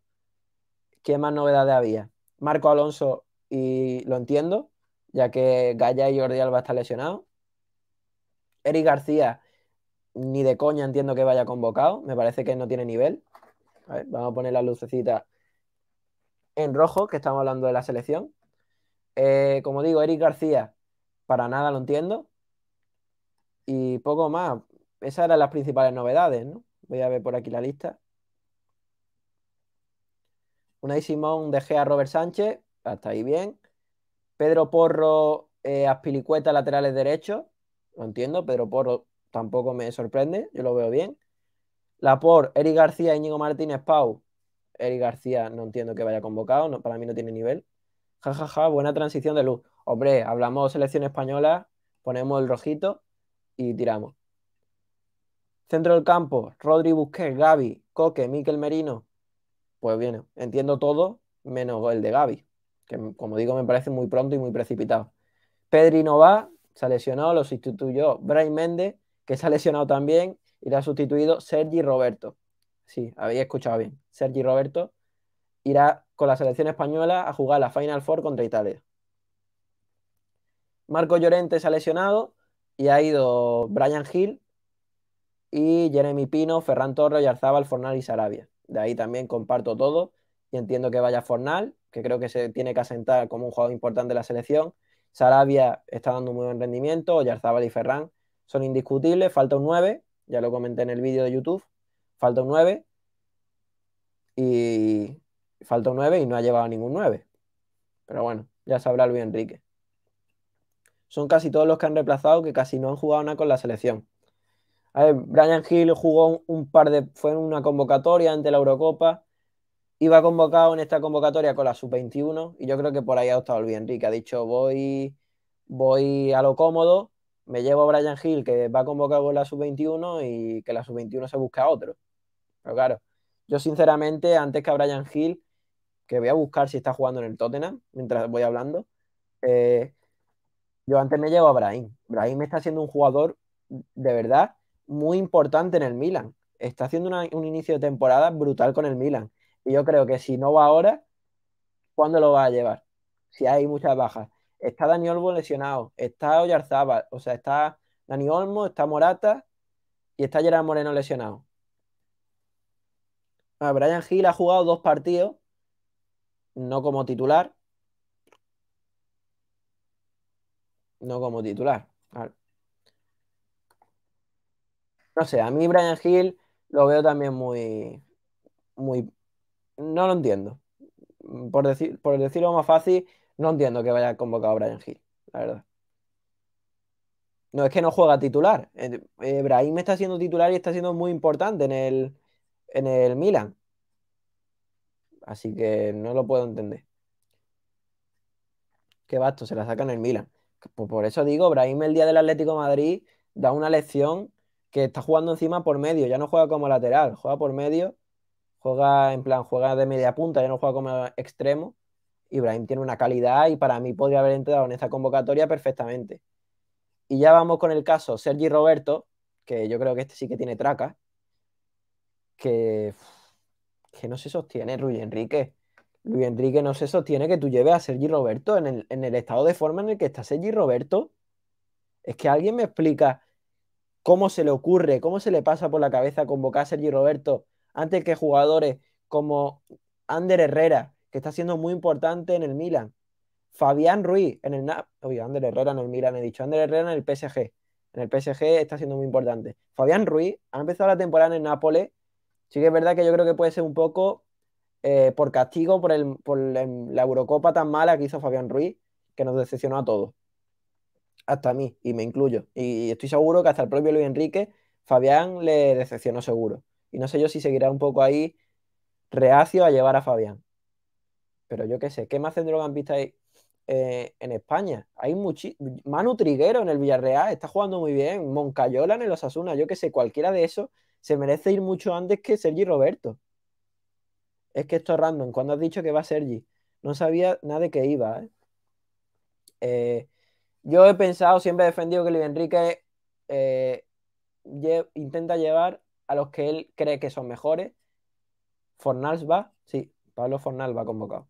¿Qué más novedades había? Marco Alonso, y lo entiendo, ya que Gaya y Jordi Alba están lesionados. Eric García, ni de coña entiendo que vaya convocado, me parece que no tiene nivel. vamos a poner la lucecita en rojo, que estamos hablando de la selección. Eh, como digo, Eric García, para nada lo entiendo. Y poco más. Esas eran las principales novedades, ¿no? Voy a ver por aquí la lista. Unai Simón, De a Robert Sánchez, hasta ahí bien. Pedro Porro, eh, Aspilicueta, laterales derechos, lo entiendo, Pedro Porro tampoco me sorprende, yo lo veo bien. Lapor, Eric García, Íñigo Martínez, Pau. Eric García no entiendo que vaya convocado, no, para mí no tiene nivel. jajaja buena transición de luz. Hombre, hablamos selección española, ponemos el rojito y tiramos. Centro del campo, Rodri Busquets, Gaby, Coque, Miquel Merino, pues bien, entiendo todo menos el de Gaby, que como digo me parece muy pronto y muy precipitado. Pedri no va, se ha lesionado, lo sustituyó Brian Méndez, que se ha lesionado también, y ha sustituido Sergi Roberto. Sí, habéis escuchado bien. Sergi Roberto irá con la selección española a jugar la Final Four contra Italia. Marco Llorente se ha lesionado y ha ido Brian Hill y Jeremy Pino, Ferran Torres, y Fornal y Sarabia de ahí también comparto todo y entiendo que vaya Fornal, que creo que se tiene que asentar como un jugador importante de la selección. Sarabia está dando muy buen rendimiento, Yarzábal y Ferran son indiscutibles, falta un 9, ya lo comenté en el vídeo de YouTube, falta un 9 y falta un 9 y no ha llevado ningún 9. Pero bueno, ya sabrá Luis Enrique. Son casi todos los que han reemplazado que casi no han jugado nada con la selección. A ver, Brian Hill jugó un, par de. fue en una convocatoria ante la Eurocopa. Iba convocado en esta convocatoria con la sub-21 y yo creo que por ahí ha optado bien Rick. Ha dicho, voy, voy a lo cómodo, me llevo a Brian Hill que va convocado con la sub-21 y que la sub-21 se busque a otro. Pero claro, yo sinceramente, antes que a Brian Hill, que voy a buscar si está jugando en el Tottenham mientras voy hablando, eh, yo antes me llevo a Brahim. me está siendo un jugador de verdad muy importante en el Milan. Está haciendo un inicio de temporada brutal con el Milan. Y yo creo que si no va ahora, ¿cuándo lo va a llevar? Si hay muchas bajas. Está Dani Olmo lesionado, está Oyarzaba, o sea, está Dani Olmo, está Morata y está Gerard Moreno lesionado. Brian Hill ha jugado dos partidos, no como titular. No como titular no sé, a mí Brian Hill lo veo también muy, muy, no lo entiendo. Por, decir, por decirlo más fácil, no entiendo que vaya convocado Brian Hill, la verdad. No es que no juega titular. Eh, Brahim está siendo titular y está siendo muy importante en el, en el Milan. Así que no lo puedo entender. Qué basto, se la sacan el Milan. por eso digo, Brahim el día del Atlético Madrid da una lección que está jugando encima por medio, ya no juega como lateral, juega por medio, juega en plan, juega de media punta, ya no juega como extremo. Ibrahim tiene una calidad y para mí podría haber entrado en esta convocatoria perfectamente. Y ya vamos con el caso Sergi Roberto, que yo creo que este sí que tiene traca, que, que no se sostiene Luis Enrique. Luis Enrique no se sostiene que tú lleves a Sergi Roberto en el, en el estado de forma en el que está Sergi Roberto. Es que alguien me explica ¿Cómo se le ocurre? ¿Cómo se le pasa por la cabeza convocar a Sergio Roberto antes que jugadores como Ander Herrera, que está siendo muy importante en el Milan? Fabián Ruiz en el NAP. Oye, Herrera en el Milan, he dicho. Ander Herrera en el PSG. En el PSG está siendo muy importante. Fabián Ruiz ha empezado la temporada en el Nápoles. Sí que es verdad que yo creo que puede ser un poco eh, por castigo por, el, por la Eurocopa tan mala que hizo Fabián Ruiz, que nos decepcionó a todos hasta a mí, y me incluyo. Y estoy seguro que hasta el propio Luis Enrique, Fabián le decepcionó seguro. Y no sé yo si seguirá un poco ahí reacio a llevar a Fabián. Pero yo qué sé, ¿qué más centrocampista hay eh, en España? Hay muchísimo. Manu Triguero en el Villarreal está jugando muy bien. Moncayola en el Osasuna, yo qué sé, cualquiera de esos se merece ir mucho antes que Sergi Roberto. Es que esto es random. Cuando has dicho que va Sergi, no sabía nada de qué iba. ¿eh? eh yo he pensado, siempre he defendido que Luis Enrique eh, intenta llevar a los que él cree que son mejores. Fornals va, sí, Pablo Fornals va convocado.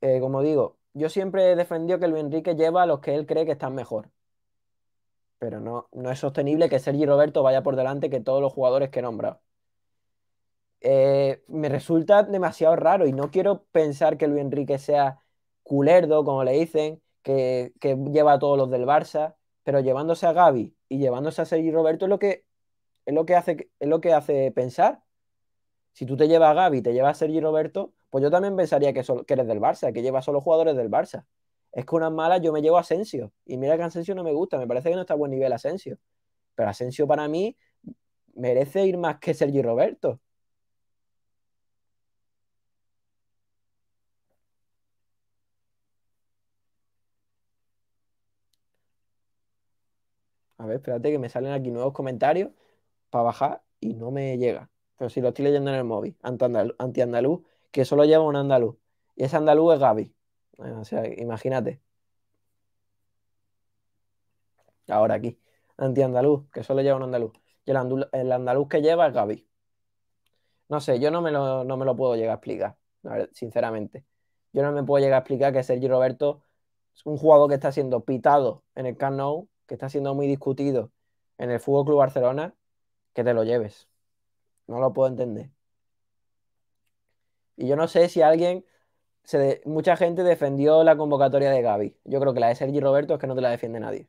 Eh, como digo, yo siempre he defendido que Luis Enrique lleva a los que él cree que están mejor. Pero no, no es sostenible que Sergi Roberto vaya por delante que todos los jugadores que he nombrado. Eh, me resulta demasiado raro y no quiero pensar que Luis Enrique sea culerdo, como le dicen, que, lleva a todos los del Barça, pero llevándose a Gaby y llevándose a Sergi Roberto es lo que, es lo que, hace, es lo que hace pensar. Si tú te llevas a Gaby y te llevas a Sergi Roberto, pues yo también pensaría que, que eres del Barça, que llevas solo jugadores del Barça. Es que unas malas yo me llevo a Asensio. Y mira que Asensio no me gusta, me parece que no está a buen nivel Asensio. Pero Asensio para mí merece ir más que Sergi Roberto. espérate que me salen aquí nuevos comentarios para bajar y no me llega. Pero si lo estoy leyendo en el móvil, anti-andaluz, que solo lleva un andaluz. Y ese andaluz es Gaby. O sea, imagínate. Ahora aquí, anti-andaluz, que solo lleva un andaluz. Y el, andaluz, el andaluz que lleva es Gaby. No sé, yo no me lo, no me lo puedo llegar a explicar, sinceramente. Yo no me puedo llegar a explicar que Sergio Roberto es un jugador que está siendo pitado en el Camp que está siendo muy discutido en el Fútbol Club Barcelona, que te lo lleves. No lo puedo entender. Y yo no sé si alguien, se mucha gente defendió la convocatoria de Gaby. Yo creo que la de Sergi Roberto es que no te la defiende nadie.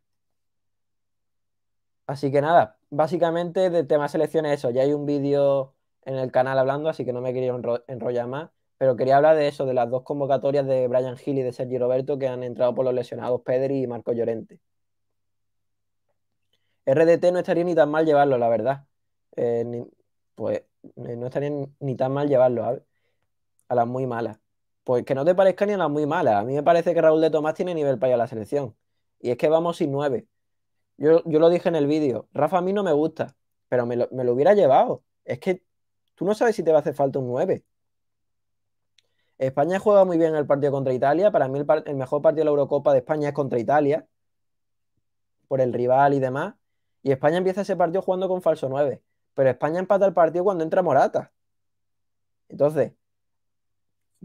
Así que nada, básicamente de tema selección eso. Ya hay un vídeo en el canal hablando, así que no me quería enrollar más. Pero quería hablar de eso, de las dos convocatorias de Brian Hill y de Sergi Roberto que han entrado por los lesionados Pedri y Marco Llorente. RDT no estaría ni tan mal llevarlo, la verdad. Eh, pues eh, no estaría ni, tan mal llevarlo, A las muy malas. Pues que no te parezca ni a las muy malas. A mí me parece que Raúl de Tomás tiene nivel para ir a la selección. Y es que vamos sin nueve. Yo, lo dije en el vídeo. Rafa a mí no me gusta, pero me lo, hubiera llevado. Es que tú no sabes si te va a hacer falta un nueve. España juega muy bien el partido contra Italia. Para mí el mejor partido de la Eurocopa de España es contra Italia. Por el rival y demás y España empieza ese partido jugando con falso 9. Pero España empata el partido cuando entra Morata. Entonces,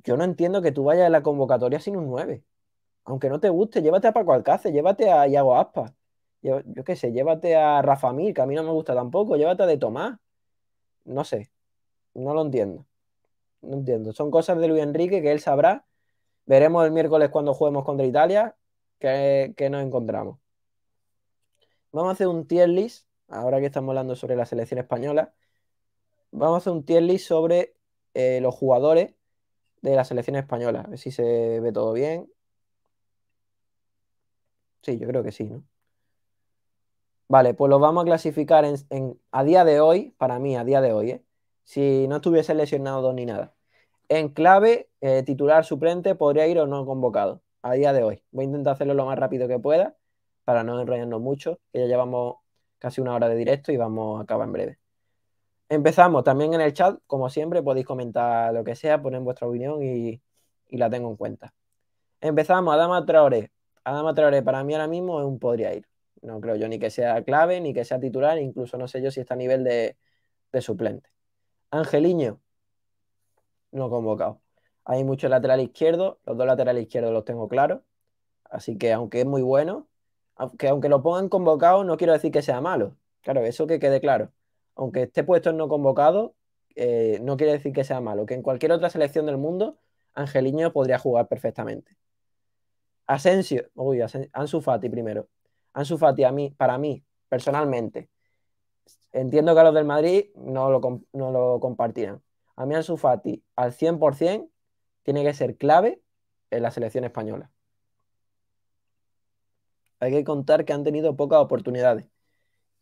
yo no entiendo que tú vayas a la convocatoria sin un 9. Aunque no te guste, llévate a Paco Alcácer, llévate a Iago Aspa. Yo, qué sé, llévate a Rafa que a mí no me gusta tampoco, llévate a De Tomás. No sé, no lo entiendo. No entiendo. Son cosas de Luis Enrique que él sabrá. Veremos el miércoles cuando juguemos contra Italia que, que nos encontramos. Vamos a hacer un tier list, ahora que estamos hablando sobre la selección española, vamos a hacer un tier list sobre eh, los jugadores de la selección española. A ver si se ve todo bien. Sí, yo creo que sí, ¿no? Vale, pues los vamos a clasificar en, a día de hoy, para mí, a día de hoy, ¿eh? si no estuviese lesionado ni nada. En clave, eh, titular suplente podría ir o no convocado, a día de hoy. Voy a intentar hacerlo lo más rápido que pueda para no enrollarnos mucho, que ya llevamos casi una hora de directo y vamos a acabar en breve. Empezamos también en el chat, como siempre, podéis comentar lo que sea, poner vuestra opinión y, la tengo en cuenta. Empezamos, Adama Traoré. Adama Traoré para mí ahora mismo es un podría ir. No creo yo ni que sea clave, ni que sea titular, incluso no sé yo si está a nivel de, de suplente. Angeliño, no convocado. Hay mucho lateral izquierdo, los dos laterales izquierdos los tengo claros, así que aunque es muy bueno, que aunque lo pongan convocado, no quiero decir que sea malo. Claro, eso que quede claro. Aunque esté puesto en no convocado, eh, no quiere decir que sea malo. Que en cualquier otra selección del mundo, Angeliño podría jugar perfectamente. Asensio, uy, Ansu Fati primero. Ansu Fati a mí, para mí, personalmente. Entiendo que a los del Madrid no lo, no compartirán. A mí Ansu Fati, al 100%, tiene que ser clave en la selección española hay que contar que han tenido pocas oportunidades.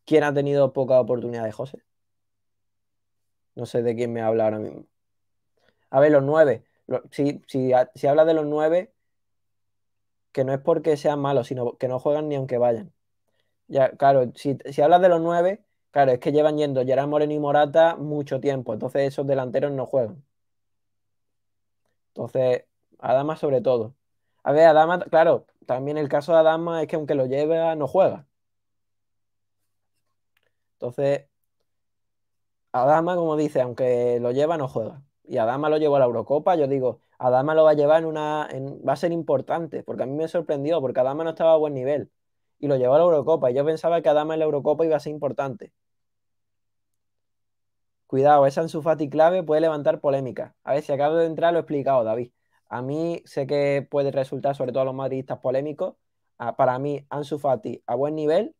¿Quién ha tenido pocas oportunidades, José? No sé de quién me habla ahora mismo. A ver, los nueve. Si, si, habla de los nueve, que no es porque sean malos, sino que no juegan ni aunque vayan. Ya, claro, si, si hablas de los nueve, claro, es que llevan yendo Gerard Moreno y Morata mucho tiempo, entonces esos delanteros no juegan. Entonces, Adama sobre todo. A ver, Adama, claro, también el caso de Adama es que aunque lo lleva, ah, no juega. Entonces, Adama, como dice, aunque lo lleva, no juega. Y Adama lo llevó a la Eurocopa, yo digo, Adama lo va a llevar en una. va a ser importante, porque a mí me sorprendió, porque Adama no estaba a buen nivel. Y lo llevó a la Eurocopa. Y yo pensaba que Adama en la Eurocopa iba a ser importante. Cuidado, esa su Fati clave puede levantar polémica. A ver, si acabo de entrar lo he explicado, David. A mí sé que puede resultar, sobre todo a los madridistas polémicos, para mí Ansu Fati a buen nivel,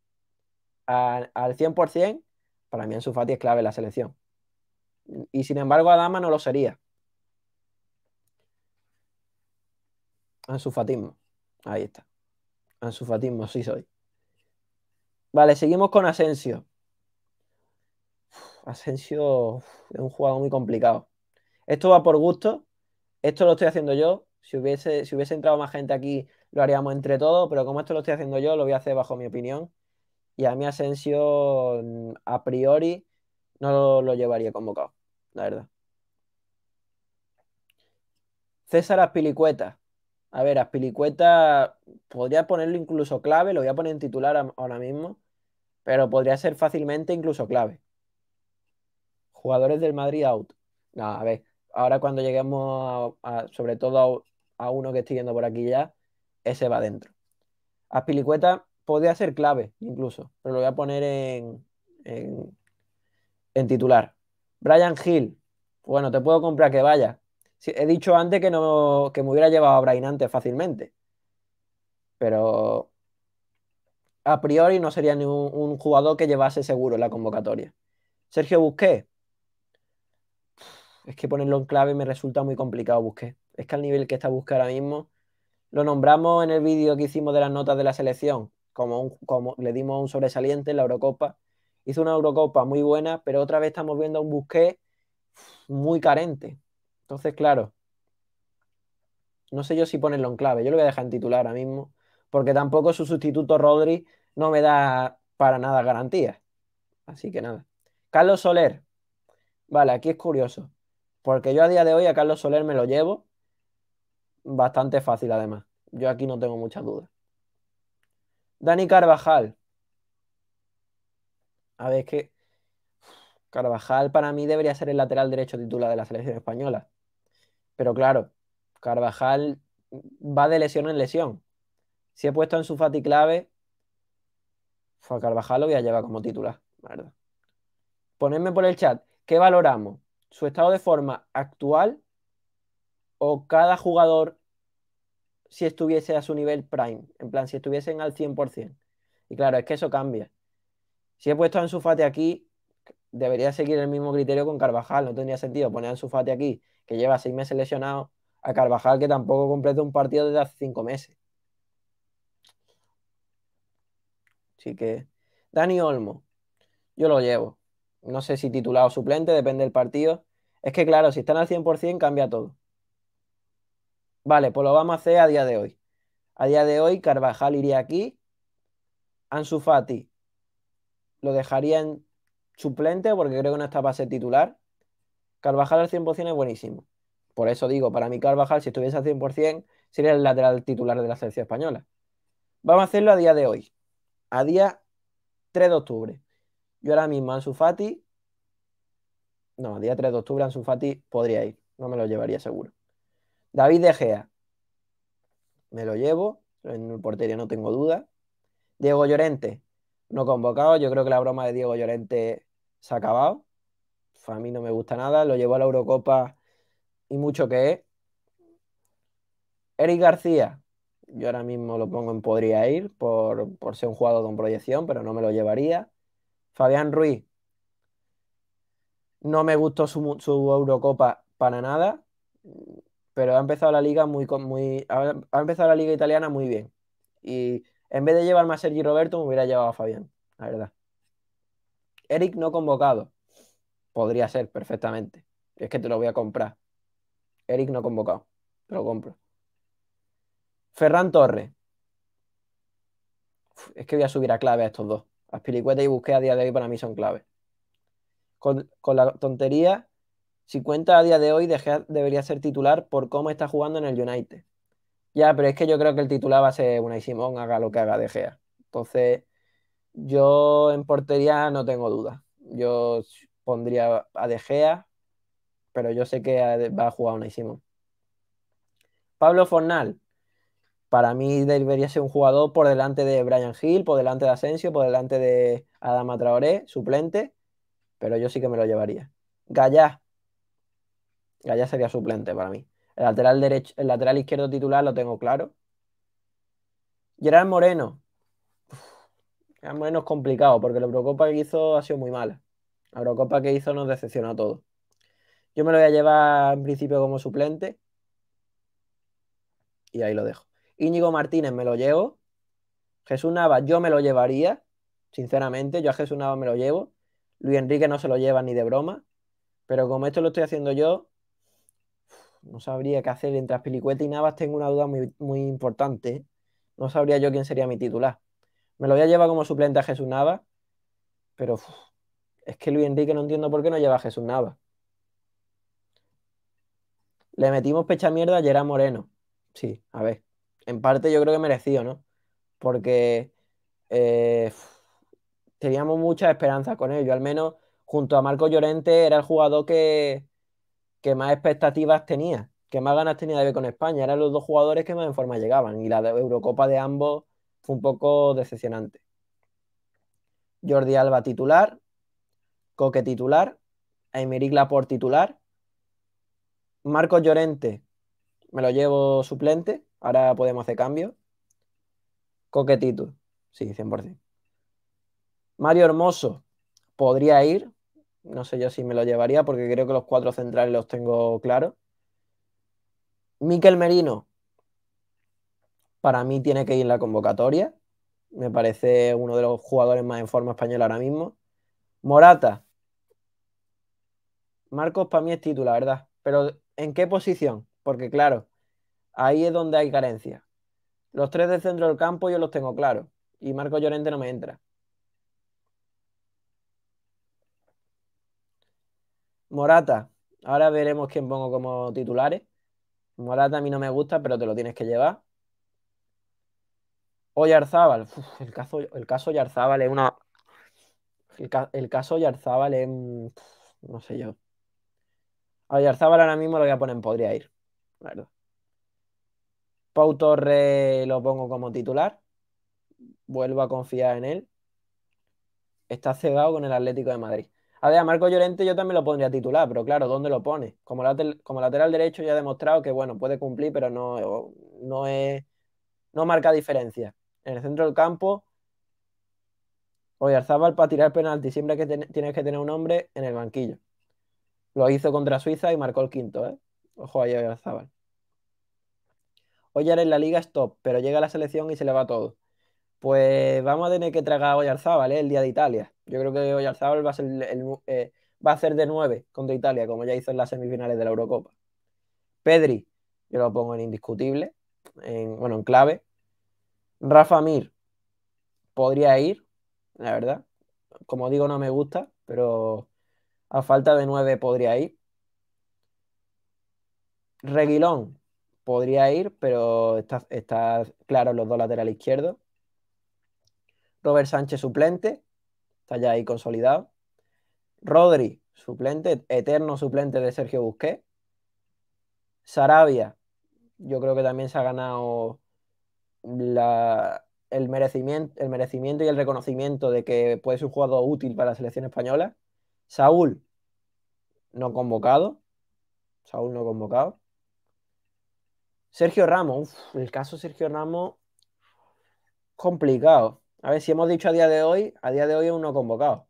al 100%, para mí Ansu Fati es clave en la selección. Y sin embargo Adama no lo sería. Ansufatismo. Ahí está. Ansufatismo, sí soy. Vale, seguimos con Asensio. Asensio es un jugador muy complicado. Esto va por gusto esto lo estoy haciendo yo. Si hubiese, si hubiese entrado más gente aquí, lo haríamos entre todos, pero como esto lo estoy haciendo yo, lo voy a hacer bajo mi opinión. Y a mí Asensio, mm, a priori, no lo, llevaría convocado, la verdad. César Aspilicueta. A ver, Aspilicueta podría ponerlo incluso clave, lo voy a poner en titular ahora mismo, pero podría ser fácilmente incluso clave. Jugadores del Madrid out. No, a ver, Ahora cuando lleguemos sobre todo a, uno que estoy yendo por aquí ya, ese va adentro. Aspilicueta podría ser clave incluso, pero lo voy a poner en, titular. Brian Hill, bueno, te puedo comprar que vaya. he dicho antes que, no, que me hubiera llevado a Brian antes fácilmente, pero a priori no sería ni un, jugador que llevase seguro la convocatoria. Sergio Busqué, es que ponerlo en clave me resulta muy complicado, Busqué. Es que al nivel que está Busqué ahora mismo, lo nombramos en el vídeo que hicimos de las notas de la selección, como, como le dimos un sobresaliente en la Eurocopa. Hizo una Eurocopa muy buena, pero otra vez estamos viendo un Busqué muy carente. Entonces, claro, no sé yo si ponerlo en clave. Yo lo voy a dejar en titular ahora mismo, porque tampoco su sustituto Rodri no me da para nada garantías. Así que nada. Carlos Soler. Vale, aquí es curioso. Porque yo a día de hoy a Carlos Soler me lo llevo bastante fácil, además. Yo aquí no tengo muchas dudas. Dani Carvajal. A ver, es que Carvajal para mí debería ser el lateral derecho titular de la selección española. Pero claro, Carvajal va de lesión en lesión. Si he puesto en su Fati clave, pues a Carvajal lo voy a llevar como titular, Ponedme por el chat, ¿qué valoramos? su estado de forma actual o cada jugador si estuviese a su nivel prime, en plan, si estuviesen al 100%. Y claro, es que eso cambia. Si he puesto a Anzufate aquí, debería seguir el mismo criterio con Carvajal, no tendría sentido poner a Anzufate aquí, que lleva seis meses lesionado, a Carvajal que tampoco completa un partido desde hace cinco meses. Así que, Dani Olmo, yo lo llevo no sé si titulado o suplente, depende del partido. Es que claro, si están al 100% cambia todo. Vale, pues lo vamos a hacer a día de hoy. A día de hoy Carvajal iría aquí, Ansu lo dejaría en suplente porque creo que no está para ser titular. Carvajal al 100% es buenísimo. Por eso digo, para mí Carvajal, si estuviese al 100%, sería el lateral titular de la selección española. Vamos a hacerlo a día de hoy, a día 3 de octubre. Yo ahora mismo Ansu Fati, no, día 3 de octubre en Sufati podría ir, no me lo llevaría seguro. David De Gea, me lo llevo, en el portería no tengo duda. Diego Llorente, no convocado, yo creo que la broma de Diego Llorente se ha acabado. A mí no me gusta nada, lo llevo a la Eurocopa y mucho que es. Eric García, yo ahora mismo lo pongo en podría ir por, por ser un jugador con proyección, pero no me lo llevaría. Fabián Ruiz, no me gustó su, Eurocopa para nada, pero ha empezado la liga muy, muy ha, empezado la liga italiana muy bien. Y en vez de llevarme a Sergi Roberto, me hubiera llevado a Fabián, la verdad. Eric no convocado. Podría ser perfectamente. Es que te lo voy a comprar. Eric no convocado. Te lo compro. Ferran Torre, Es que voy a subir a clave a estos dos. Aspiricueta y Busqué a día de hoy para mí son clave. Con, la tontería, si cuenta a día de hoy Gea debería ser titular por cómo está jugando en el United. Ya, pero es que yo creo que el titular va a ser Unai Simón, haga lo que haga De Gea. Entonces, yo en portería no tengo duda. Yo pondría a De pero yo sé que va a jugar Unai Simón. Pablo Fornal, para mí debería ser un jugador por delante de Brian Hill, por delante de Asensio, por delante de Adama Traoré, suplente, pero yo sí que me lo llevaría. Gallá. Gallá sería suplente para mí. El lateral derecho, el lateral izquierdo titular lo tengo claro. Gerard Moreno. Gerard Moreno es complicado porque la Eurocopa que hizo ha sido muy mala. La Eurocopa que hizo nos decepcionó a todos. Yo me lo voy a llevar en principio como suplente. Y ahí lo dejo. Íñigo Martínez me lo llevo. Jesús Nava, yo me lo llevaría, sinceramente, yo a Jesús Nava me lo llevo. Luis Enrique no se lo lleva ni de broma. Pero como esto lo estoy haciendo yo, no sabría qué hacer. Entre Aspilicueta y Navas tengo una duda muy, importante. ¿eh? No sabría yo quién sería mi titular. Me lo voy a llevar como suplente a Jesús Nava, pero es que Luis Enrique no entiendo por qué no lleva a Jesús Nava. Le metimos pecha mierda a Gerard Moreno. Sí, a ver en parte yo creo que merecido, ¿no? Porque eh, teníamos mucha esperanza con él. Yo al menos, junto a Marco Llorente, era el jugador que, más expectativas tenía, que más ganas tenía de ver con España. Eran los dos jugadores que más en forma llegaban. Y la Eurocopa de ambos fue un poco decepcionante. Jordi Alba titular, Coque titular, Aymeric por titular, Marco Llorente me lo llevo suplente Ahora podemos hacer cambios. Coquetito, sí, 100%. Mario Hermoso, podría ir. No sé yo si me lo llevaría porque creo que los cuatro centrales los tengo claros. Miquel Merino, para mí tiene que ir en la convocatoria. Me parece uno de los jugadores más en forma española ahora mismo. Morata. Marcos para mí es la ¿verdad? Pero ¿en qué posición? Porque claro, Ahí es donde hay carencia. Los tres de centro del campo yo los tengo claros. Y Marco Llorente no me entra. Morata. Ahora veremos quién pongo como titulares. Morata a mí no me gusta, pero te lo tienes que llevar. Oyarzábal. el, caso, el caso es una. El, caso Yarzábal es. no sé yo. A ahora mismo lo voy a poner podría ir. La verdad. Pau Torre lo pongo como titular. Vuelvo a confiar en él. Está cegado con el Atlético de Madrid. A ver, a Marco Llorente yo también lo pondría titular, pero claro, ¿dónde lo pone? Como, como lateral derecho ya ha demostrado que, bueno, puede cumplir, pero no, no, es, no marca diferencia. En el centro del campo, hoy Oyarzábal para tirar penalti siempre que tienes que tener un hombre en el banquillo. Lo hizo contra Suiza y marcó el quinto, ¿eh? Ojo ahí Oyarzábal. Oyar en la liga es pero llega la selección y se le va todo. Pues vamos a tener que tragar a Oyarzábal ¿eh? el día de Italia. Yo creo que Oyarzábal va a ser, eh, va a ser de 9 contra Italia, como ya hizo en las semifinales de la Eurocopa. Pedri, yo lo pongo en indiscutible, en, bueno, en clave. Rafa Mir podría ir, la verdad. Como digo, no me gusta, pero a falta de 9 podría ir. Reguilón, podría ir, pero está, está claro los dos laterales izquierdos. Robert Sánchez suplente, está ya ahí consolidado. Rodri, suplente, eterno suplente de Sergio Busquets. Sarabia, yo creo que también se ha ganado el, merecimiento, el merecimiento y el reconocimiento de que puede ser un jugador útil para la selección española. Saúl, no convocado. Saúl no convocado. Sergio Ramos, el caso Sergio Ramos, complicado. A ver, si hemos dicho a día de hoy, a día de hoy es uno convocado.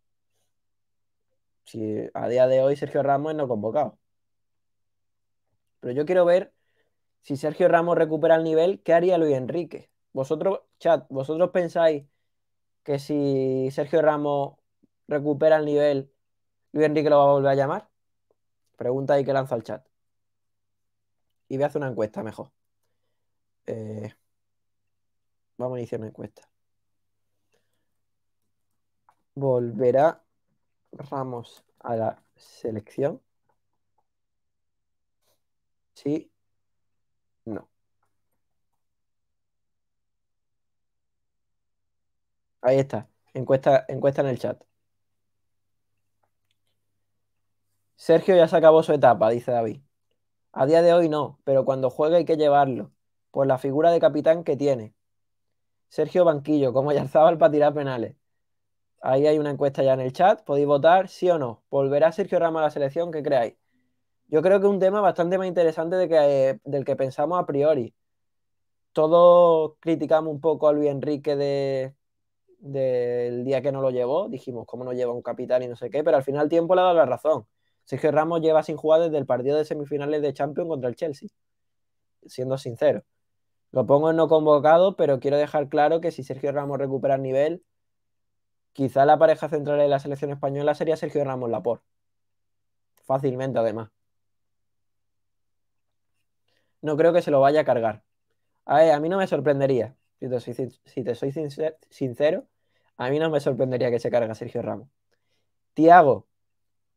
Si a día de hoy Sergio Ramos es no convocado. Pero yo quiero ver si Sergio Ramos recupera el nivel, ¿qué haría Luis Enrique? Vosotros, chat, vosotros pensáis que si Sergio Ramos recupera el nivel, Luis Enrique lo va a volver a llamar? Pregunta ahí que lanzo al chat. Y voy a hacer una encuesta mejor. Eh, vamos a iniciar una encuesta. ¿Volverá Ramos a la selección? Sí. No. Ahí está. Encuesta, encuesta en el chat. Sergio ya se acabó su etapa, dice David. A día de hoy no, pero cuando juegue hay que llevarlo por la figura de capitán que tiene. Sergio Banquillo, como alzaba para tirar penales. Ahí hay una encuesta ya en el chat. Podéis votar sí o no. ¿Volverá Sergio Ramos a la selección? ¿Qué creáis? Yo creo que es un tema bastante más interesante de que, del que pensamos a priori. Todos criticamos un poco a Luis Enrique de, del día que no lo llevó. Dijimos, ¿cómo no lleva un capitán y no sé qué? Pero al final tiempo le ha dado la razón. Sergio Ramos lleva sin jugar desde el partido de semifinales de Champions contra el Chelsea. Siendo sincero. Lo pongo en no convocado, pero quiero dejar claro que si Sergio Ramos recupera el nivel, quizá la pareja central de la selección española sería Sergio Ramos Lapor. Fácilmente, además. No creo que se lo vaya a cargar. A, mí no me sorprendería, si te soy, sincero, a mí no me sorprendería que se carga Sergio Ramos. Tiago,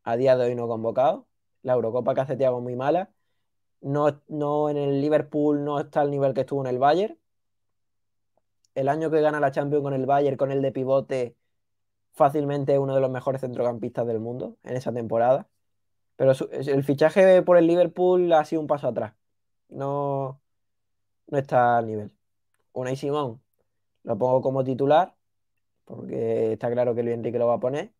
a día de hoy no convocado. La Eurocopa que hace Tiago muy mala no, en el Liverpool no está al nivel que estuvo en el Bayern. El año que gana la Champions con el Bayern, con el de pivote, fácilmente es uno de los mejores centrocampistas del mundo en esa temporada. Pero el fichaje por el Liverpool ha sido un paso atrás. No, no está al nivel. Unai Simón lo pongo como titular, porque está claro que Luis Enrique lo va a poner.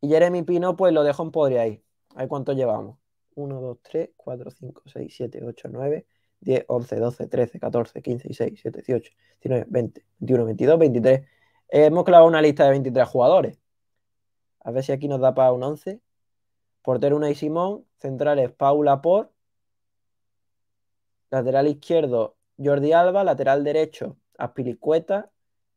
Y Jeremy Pino, pues lo dejo en podre ahí. ahí cuánto llevamos. 1, 2, 3, 4, 5, 6, 7, 8, 9, 10, 11, 12, 13, 14, 15, 16, 17, 18, 19, 20, 21, 22, 23. hemos clavado una lista de 23 jugadores. A ver si aquí nos da para un 11. Portero Una y Simón. Centrales Paula Por. Lateral izquierdo Jordi Alba. Lateral derecho Aspilicueta.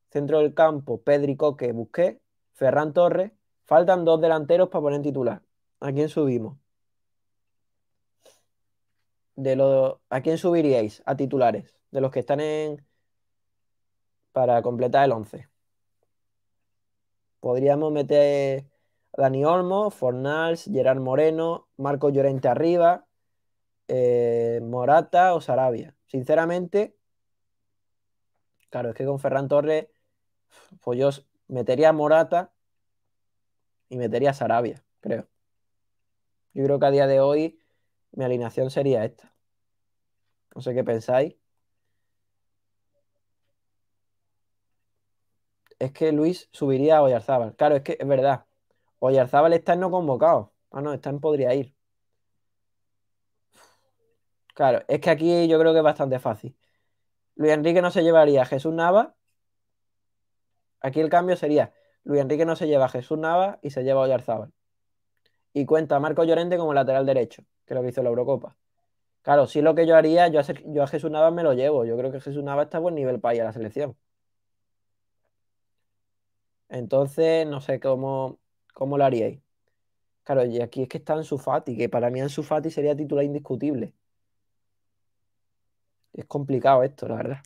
Centro del campo Pedri Coque Busqué. Ferran Torres. Faltan dos delanteros para poner titular. ¿A quién subimos? de ¿a quién subiríais a titulares? De los que están en. para completar el 11. Podríamos meter Dani Olmo, Fornals, Gerard Moreno, Marco Llorente arriba, eh, Morata o Sarabia. Sinceramente, claro, es que con Ferran Torres, pues yo metería a Morata y metería a Sarabia, creo. Yo creo que a día de hoy mi alineación sería esta. No sé qué pensáis. Es que Luis subiría a Oyarzábal. Claro, es que es verdad. Oyarzábal está en no convocado. Ah, no, está en podría ir. Claro, es que aquí yo creo que es bastante fácil. Luis Enrique no se llevaría a Jesús Nava. Aquí el cambio sería: Luis Enrique no se lleva a Jesús Nava y se lleva a Oyarzábal. Y cuenta a Marco Llorente como lateral derecho, que lo que hizo la Eurocopa. Claro, sí lo que yo haría, yo a, Jesús Navas me lo llevo. Yo creo que Jesús Navas está a buen nivel para ir a la selección. Entonces, no sé cómo, cómo lo haríais. Claro, y aquí es que está Anzufati, que para mí Ansu sería titular indiscutible. Es complicado esto, la verdad.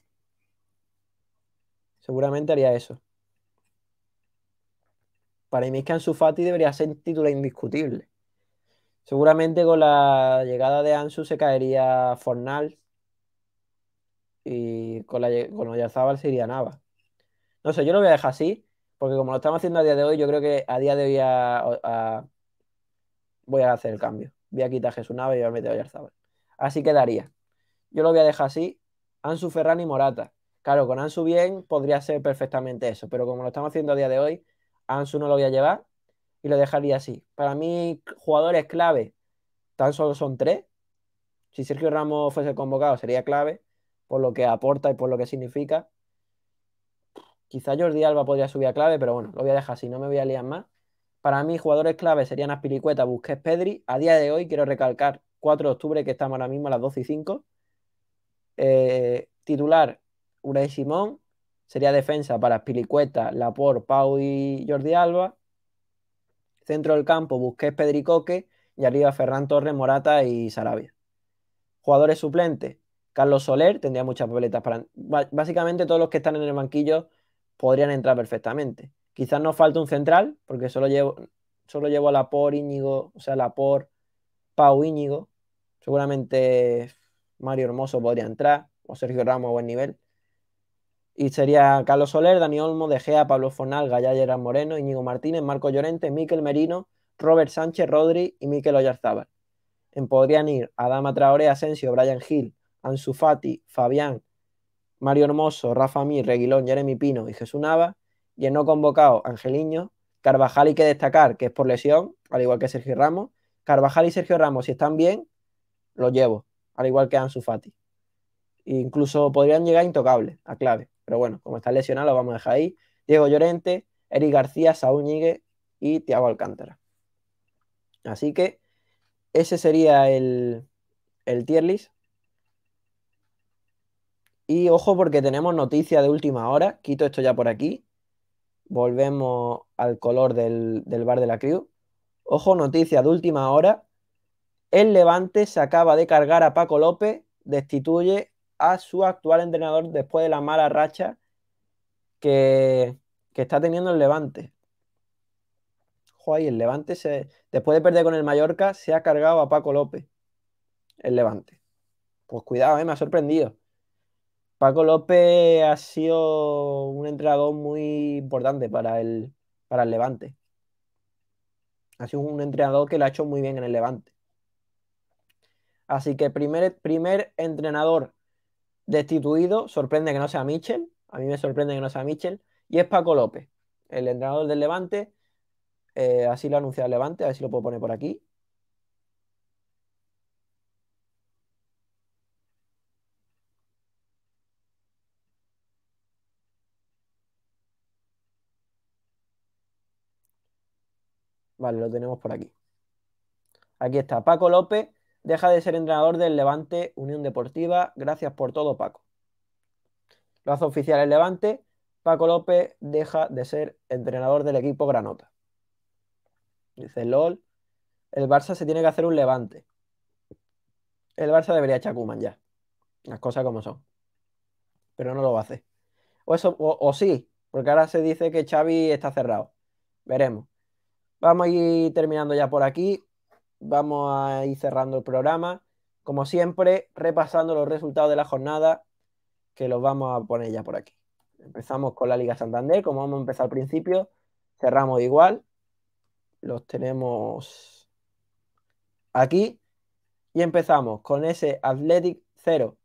Seguramente haría eso. Para mí es que Ansu debería ser título indiscutible. Seguramente con la llegada de Ansu se caería Fornal y con, la, se iría Nava. No sé, yo lo voy a dejar así, porque como lo estamos haciendo a día de hoy, yo creo que a día de hoy voy a hacer el cambio. Voy a quitar Jesús Nava y voy a meter a Así quedaría. Yo lo voy a dejar así, Ansu Ferran y Morata. Claro, con Ansu bien podría ser perfectamente eso, pero como lo estamos haciendo a día de hoy, Ansu no lo voy a llevar y lo dejaría así. Para mí, jugadores clave, tan solo son tres. Si Sergio Ramos fuese convocado, sería clave por lo que aporta y por lo que significa. Quizá Jordi Alba podría subir a clave, pero bueno, lo voy a dejar así, no me voy a liar más. Para mí, jugadores clave serían Aspiricueta, Busquets, Pedri. A día de hoy, quiero recalcar 4 de octubre, que estamos ahora mismo a las 12 y 5. Eh, titular, Urey Simón. Sería defensa para Aspiricueta, Laporte, Pau y Jordi Alba. Centro del campo, Busquets, Pedricoque y arriba Ferran Torres, Morata y Sarabia. Jugadores suplentes, Carlos Soler tendría muchas papeletas para... Básicamente todos los que están en el banquillo podrían entrar perfectamente. Quizás nos falta un central, porque solo llevo, solo llevo a por Íñigo, o sea, por Pau, Íñigo. Seguramente Mario Hermoso podría entrar, o Sergio Ramos a buen nivel. Y sería Carlos Soler, Dani Olmo, De Gea, Pablo Fornal, Gaya Moreno, Íñigo Martínez, Marco Llorente, Miquel Merino, Robert Sánchez, Rodri y Miquel Oyarzábal. En podrían ir Adama Traoré, Asensio, Brian Gil, Ansu Fati, Fabián, Mario Hermoso, Rafa Mir, Reguilón, Jeremy Pino y Jesús Nava. Y en no convocado, Angeliño, Carvajal y que destacar que es por lesión, al igual que Sergio Ramos. Carvajal y Sergio Ramos, si están bien, los llevo, al igual que Ansu Fati incluso podrían llegar intocables a clave. Pero bueno, como está lesionado, lo vamos a dejar ahí. Diego Llorente, Eric García, Saúl y Tiago Alcántara. Así que ese sería el, el tier Y ojo porque tenemos noticia de última hora. Quito esto ya por aquí. Volvemos al color del, del bar de la Crew. Ojo, noticia de última hora. El Levante se acaba de cargar a Paco López, destituye a su actual entrenador después de la mala racha que, está teniendo el Levante. Joder, el Levante, se, después de perder con el Mallorca, se ha cargado a Paco López. El Levante. Pues cuidado, eh, me ha sorprendido. Paco López ha sido un entrenador muy importante para el, para el Levante. Ha sido un entrenador que lo ha hecho muy bien en el Levante. Así que primer, primer entrenador Destituido, sorprende que no sea Michel, a mí me sorprende que no sea Michel y es Paco López, el entrenador del Levante, eh, así lo ha anunciado el Levante, a ver si lo puedo poner por aquí. Vale, lo tenemos por aquí. Aquí está Paco López, Deja de ser entrenador del Levante Unión Deportiva. Gracias por todo, Paco. Lo hace oficial el Levante. Paco López deja de ser entrenador del equipo Granota. Dice LOL. El Barça se tiene que hacer un Levante. El Barça debería echar Kuman ya. Las cosas como son. Pero no lo hace. O, eso, o sí, porque ahora se dice que Xavi está cerrado. Veremos. Vamos a ir terminando ya por aquí vamos a ir cerrando el programa. Como siempre, repasando los resultados de la jornada, que los vamos a poner ya por aquí. Empezamos con la Liga Santander, como vamos a empezar al principio, cerramos igual. Los tenemos aquí. Y empezamos con ese Athletic 0.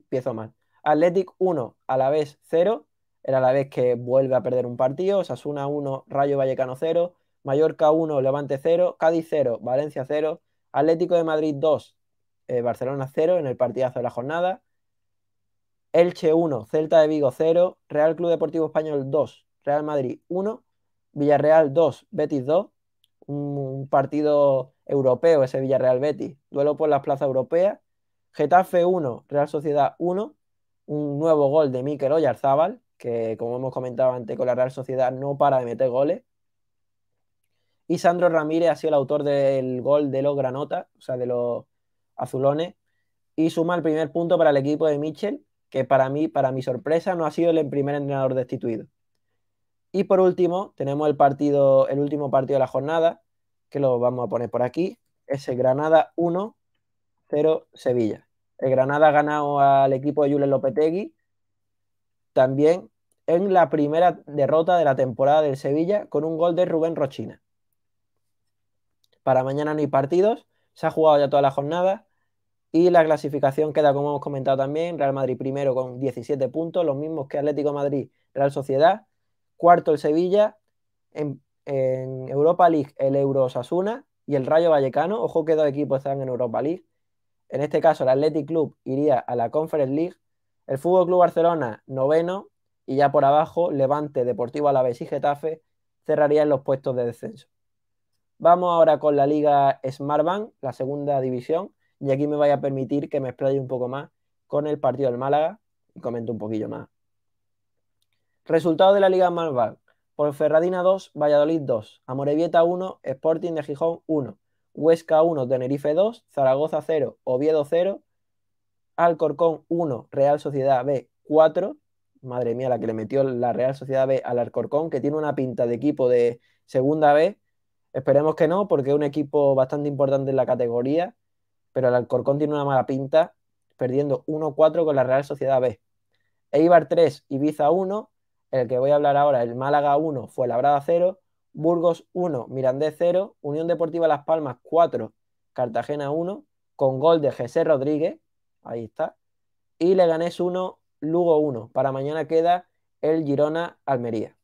Empiezo mal. Athletic 1, a la vez 0. era la vez que vuelve a perder un partido. Osasuna 1, Rayo Vallecano 0. Mallorca 1, Levante 0, Cádiz 0, Valencia 0, Atlético de Madrid 2, eh, Barcelona 0 en el partidazo de la jornada, Elche 1, Celta de Vigo 0, Real Club Deportivo Español 2, Real Madrid 1, Villarreal 2, Betis 2, un partido europeo ese Villarreal-Betis, duelo por las plazas europeas, Getafe 1, Real Sociedad 1, un nuevo gol de Mikel Oyarzábal, que como hemos comentado antes con la Real Sociedad no para de meter goles, y Sandro Ramírez ha sido el autor del gol de los granotas, o sea, de los azulones. Y suma el primer punto para el equipo de Michel, que para mí, para mi sorpresa, no ha sido el primer entrenador destituido. Y por último, tenemos el partido, el último partido de la jornada, que lo vamos a poner por aquí. Es el Granada 1, 0 Sevilla. El Granada ha ganado al equipo de Julen Lopetegui. También en la primera derrota de la temporada del Sevilla con un gol de Rubén Rochina. Para mañana no hay partidos, se ha jugado ya toda la jornada y la clasificación queda, como hemos comentado también, Real Madrid primero con 17 puntos, los mismos que Atlético Madrid, Real Sociedad, cuarto el Sevilla, en, Europa League el Euro Osasuna y el Rayo Vallecano, ojo que dos equipos están en Europa League. En este caso, el Athletic Club iría a la Conference League. El Fútbol Club Barcelona, noveno. Y ya por abajo, Levante, Deportivo Alavés y Getafe cerrarían los puestos de descenso. Vamos ahora con la Liga Smartbank, la segunda división, y aquí me vaya a permitir que me explaye un poco más con el partido del Málaga y comento un poquillo más. Resultado de la Liga Smartbank. Por Ferradina 2, Valladolid 2, Amorebieta 1, Sporting de Gijón 1, Huesca 1, Tenerife 2, Zaragoza 0, Oviedo 0, Alcorcón 1, Real Sociedad B 4. Madre mía, la que le metió la Real Sociedad B al Alcorcón, que tiene una pinta de equipo de segunda B Esperemos que no, porque es un equipo bastante importante en la categoría, pero el Alcorcón tiene una mala pinta, perdiendo 1-4 con la Real Sociedad B. Eibar 3, Ibiza 1, el que voy a hablar ahora, el Málaga 1, fue Labrada 0, Burgos 1, Mirandés 0, Unión Deportiva Las Palmas 4, Cartagena 1, con gol de José Rodríguez, ahí está, y Leganés 1, Lugo 1. Para mañana queda el Girona Almería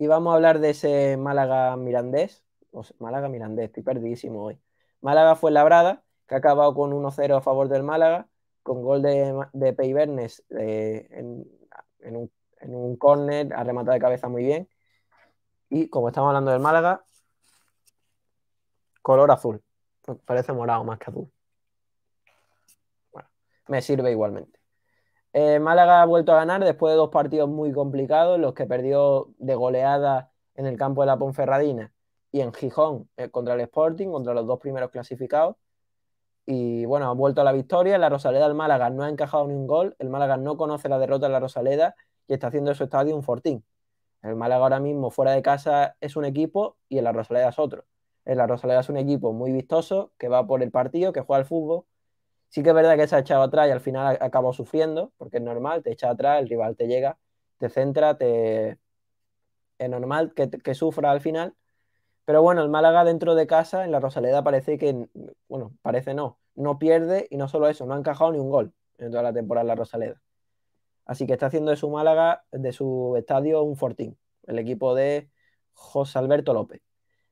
y vamos a hablar de ese Málaga Mirandés. O Málaga Mirandés, estoy perdidísimo hoy. Málaga fue Labrada, que ha acabado con 1-0 a favor del Málaga, con gol de, de Pei eh, en, un, en un córner, ha rematado de cabeza muy bien. Y como estamos hablando del Málaga, color azul. Parece morado más que azul. Bueno, me sirve igualmente. Eh, Málaga ha vuelto a ganar después de dos partidos muy complicados, los que perdió de goleada en el campo de la Ponferradina y en Gijón eh, contra el Sporting, contra los dos primeros clasificados. Y bueno, ha vuelto a la victoria. La Rosaleda el Málaga no ha encajado ni un gol. El Málaga no conoce la derrota de la Rosaleda y está haciendo su estadio un fortín. El Málaga ahora mismo fuera de casa es un equipo y en La Rosaleda es otro. El La Rosaleda es un equipo muy vistoso que va por el partido, que juega al fútbol, Sí que es verdad que se ha echado atrás y al final acabó sufriendo, porque es normal, te echa atrás, el rival te llega, te centra, es normal que, que sufra al final. Pero bueno, el Málaga dentro de casa, en la Rosaleda, parece que, bueno, parece no, no pierde y no solo eso, no ha encajado ni un gol en toda la temporada en la Rosaleda. Así que está haciendo de su Málaga, de su estadio, un fortín, el equipo de José Alberto López.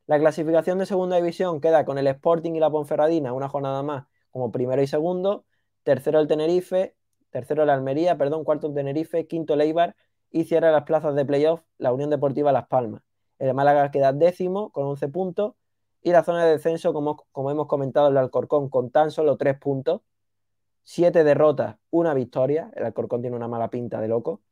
La clasificación de segunda división queda con el Sporting y la Ponferradina, una jornada más, como primero y segundo, tercero el Tenerife, tercero el Almería, perdón, cuarto el Tenerife, quinto el Eibar y cierra las plazas de playoff la Unión Deportiva Las Palmas. El Málaga queda décimo con 11 puntos y la zona de descenso, como, como hemos comentado, el Alcorcón con tan solo 3 puntos, 7 derrotas, una victoria, el Alcorcón tiene una mala pinta de loco,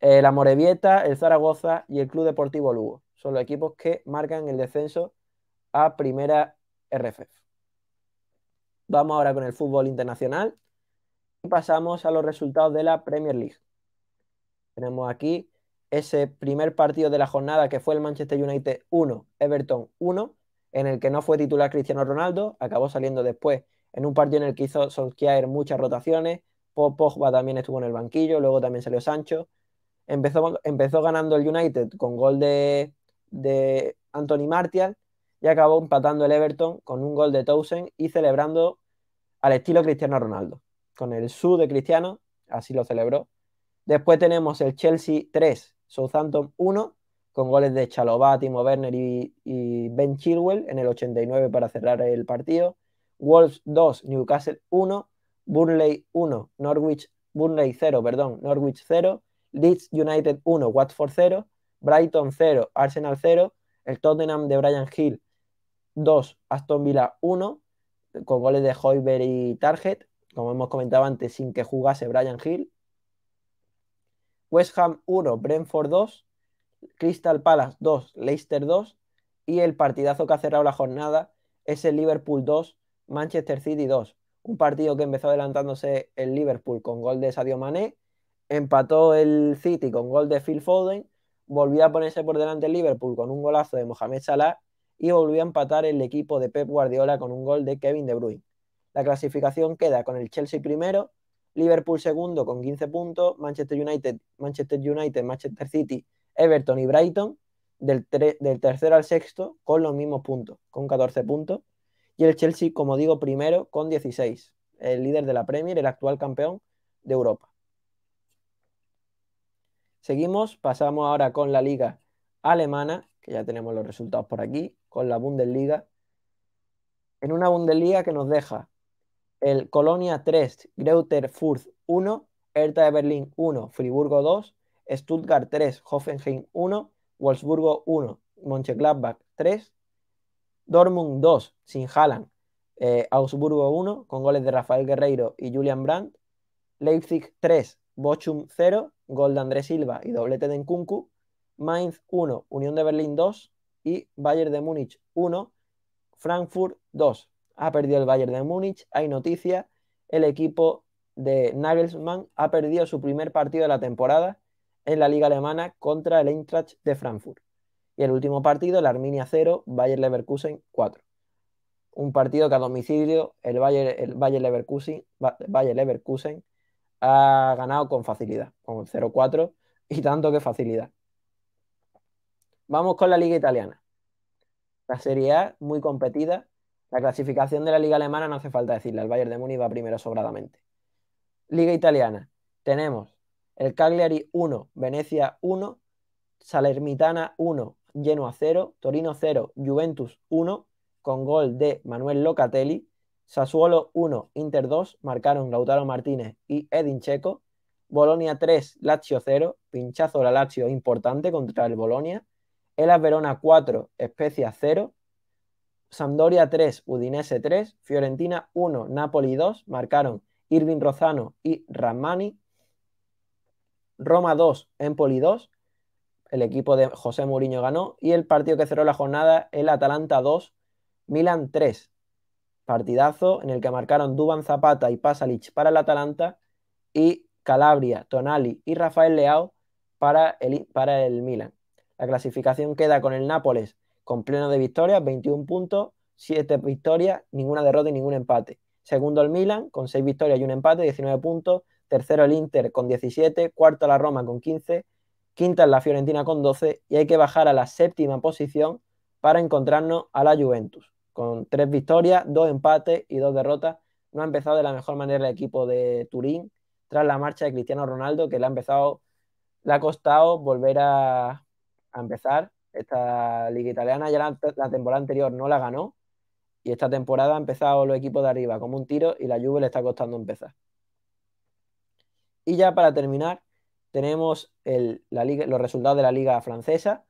la Morevieta, el Zaragoza y el Club Deportivo Lugo. Son los equipos que marcan el descenso a primera RFF. Vamos ahora con el fútbol internacional y pasamos a los resultados de la Premier League. Tenemos aquí ese primer partido de la jornada que fue el Manchester United 1, Everton 1, en el que no fue titular Cristiano Ronaldo, acabó saliendo después en un partido en el que hizo Solskjaer muchas rotaciones, Pogba también estuvo en el banquillo, luego también salió Sancho. Empezó, empezó ganando el United con gol de, de Anthony Martial, y acabó empatando el Everton con un gol de towsen y celebrando al estilo Cristiano Ronaldo, con el su de Cristiano, así lo celebró. Después tenemos el Chelsea 3, Southampton 1, con goles de Chalobá, Timo Werner y, Ben Chilwell en el 89 para cerrar el partido. Wolves 2, Newcastle 1, Burnley 1, Norwich, Burnley 0, perdón, Norwich 0, Leeds United 1, Watford 0, Brighton 0, Arsenal 0, el Tottenham de Brian Hill 2, Aston Villa 1, con goles de Hoiberg y Target, como hemos comentado antes, sin que jugase Brian Hill. West Ham 1, Brentford 2, Crystal Palace 2, Leicester 2, y el partidazo que ha cerrado la jornada es el Liverpool 2, Manchester City 2. Un partido que empezó adelantándose el Liverpool con gol de Sadio Mané, empató el City con gol de Phil Foden, volvió a ponerse por delante el Liverpool con un golazo de Mohamed Salah y volvió a empatar el equipo de Pep Guardiola con un gol de Kevin De Bruyne. La clasificación queda con el Chelsea primero, Liverpool segundo con 15 puntos, Manchester United, Manchester United, Manchester City, Everton y Brighton del, del tercero al sexto con los mismos puntos, con 14 puntos, y el Chelsea, como digo, primero con 16, el líder de la Premier, el actual campeón de Europa. Seguimos, pasamos ahora con la liga alemana que ya tenemos los resultados por aquí, con la Bundesliga. En una Bundesliga que nos deja el Colonia 3, Greuter Fürth 1, Hertha de Berlín 1, Friburgo 2, Stuttgart 3, Hoffenheim 1, Wolfsburgo 1, Mönchengladbach 3, Dortmund 2, sin eh, Augsburgo 1, con goles de Rafael Guerreiro y Julian Brandt, Leipzig 3, Bochum 0, gol de Andrés Silva y doblete de Nkunku, Mainz 1, Unión de Berlín 2 y Bayern de Múnich 1, Frankfurt 2. Ha perdido el Bayern de Múnich, hay noticia, el equipo de Nagelsmann ha perdido su primer partido de la temporada en la liga alemana contra el Eintracht de Frankfurt. Y el último partido, la Arminia 0, Bayern Leverkusen 4. Un partido que a domicilio el Bayern, el Leverkusen, Bayern Leverkusen ha ganado con facilidad, con 0-4 y tanto que facilidad. Vamos con la liga italiana. La Serie A muy competida. La clasificación de la liga alemana no hace falta decirla. El Bayern de Múnich va primero sobradamente. Liga italiana. Tenemos el Cagliari 1, Venecia 1, Salermitana 1, Genoa 0, Torino 0, Juventus 1, con gol de Manuel Locatelli, Sassuolo 1, Inter 2, marcaron Lautaro Martínez y Edin Checo, Bolonia 3, Lazio 0, pinchazo la Lazio importante contra el Bolonia, Elas Verona 4, Especia 0, Sampdoria 3, Udinese 3, Fiorentina 1, Napoli 2, marcaron Irving Rozano y Ramani, Roma 2, Empoli 2, el equipo de José Mourinho ganó y el partido que cerró la jornada el Atalanta 2, Milan 3. Partidazo en el que marcaron Duban Zapata y Pasalic para el Atalanta y Calabria, Tonali y Rafael Leao para el, para el Milan. La clasificación queda con el Nápoles con pleno de victorias, 21 puntos, 7 victorias, ninguna derrota y ningún empate. Segundo el Milan con 6 victorias y un empate, 19 puntos. Tercero el Inter con 17, cuarto la Roma con 15, quinta la Fiorentina con 12 y hay que bajar a la séptima posición para encontrarnos a la Juventus con 3 victorias, 2 empates y 2 derrotas. No ha empezado de la mejor manera el equipo de Turín tras la marcha de Cristiano Ronaldo que le ha empezado le ha costado volver a a empezar, esta liga italiana ya la, temporada anterior no la ganó y esta temporada ha empezado los equipos de arriba como un tiro y la Juve le está costando empezar. Y ya para terminar, tenemos la los resultados de la liga francesa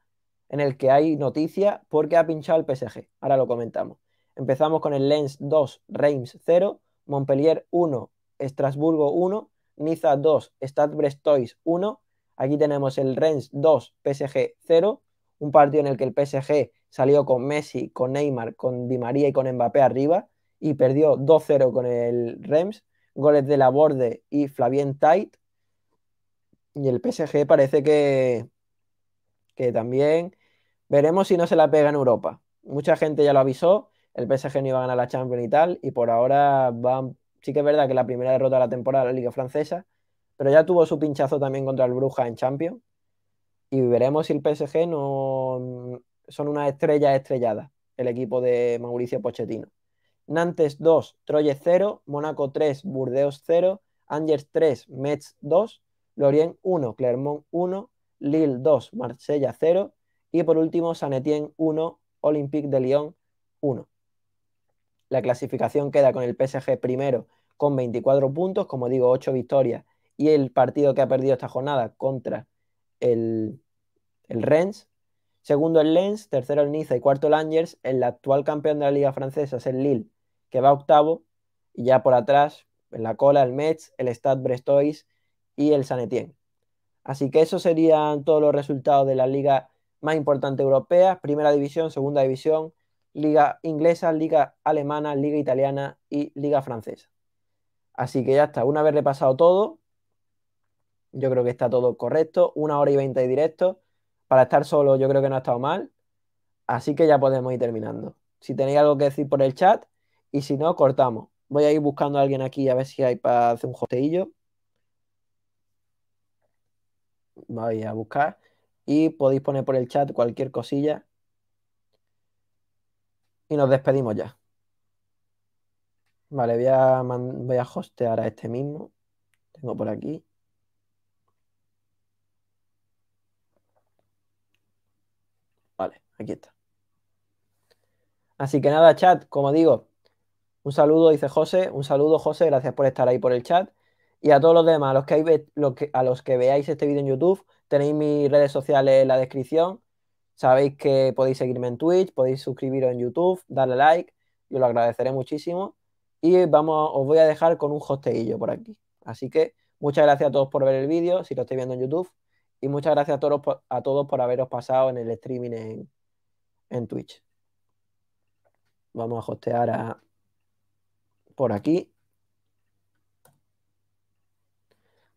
en el que hay noticia porque ha pinchado el PSG. Ahora lo comentamos. Empezamos con el Lens 2, Reims 0, Montpellier 1, Estrasburgo 1, Niza 2, Stade Brestois 1, Aquí tenemos el Rennes 2, PSG 0, un partido en el que el PSG salió con Messi, con Neymar, con Di María y con Mbappé arriba y perdió 2-0 con el Rems. goles de Laborde y Flavien Tait. Y el PSG parece que, que también veremos si no se la pega en Europa. Mucha gente ya lo avisó, el PSG no iba a ganar la Champions y tal, y por ahora sí que es verdad que la primera derrota de la temporada de la Liga Francesa pero ya tuvo su pinchazo también contra el Bruja en Champions. Y veremos si el PSG no son una estrella estrellada, el equipo de Mauricio Pochettino. Nantes 2, Troyes 0, Mónaco 3, Burdeos 0, Angers 3, Metz 2, Lorient 1, Clermont 1, Lille 2, Marsella 0 y por último San Etienne 1, Olympique de Lyon 1. La clasificación queda con el PSG primero con 24 puntos, como digo, 8 victorias y el partido que ha perdido esta jornada contra el, el Rennes. Segundo el Lens, tercero el Niza y cuarto el Angers. El actual campeón de la liga francesa es el Lille, que va octavo. Y ya por atrás, en la cola, el Metz, el Stade Brestois y el San Así que esos serían todos los resultados de la liga más importante europea. Primera división, segunda división, liga inglesa, liga alemana, liga italiana y liga francesa. Así que ya está. Una vez repasado todo, yo creo que está todo correcto. Una hora y veinte de directo. Para estar solo, yo creo que no ha estado mal. Así que ya podemos ir terminando. Si tenéis algo que decir por el chat, y si no, cortamos. Voy a ir buscando a alguien aquí a ver si hay para hacer un joteillo. Voy a buscar. Y podéis poner por el chat cualquier cosilla. Y nos despedimos ya. Vale, voy voy a hostear a este mismo. Tengo por aquí. Aquí está. Así que nada, chat, como digo, un saludo, dice José, un saludo, José, gracias por estar ahí por el chat. Y a todos los demás, a los que, a los que veáis este vídeo en YouTube, tenéis mis redes sociales en la descripción. Sabéis que podéis seguirme en Twitch, podéis suscribiros en YouTube, darle like, yo lo agradeceré muchísimo. Y vamos, os voy a dejar con un hosteillo por aquí. Así que muchas gracias a todos por ver el vídeo, si lo estáis viendo en YouTube. Y muchas gracias a todos, por haberos pasado en el streaming en, en Twitch. Vamos a hostear a, por aquí.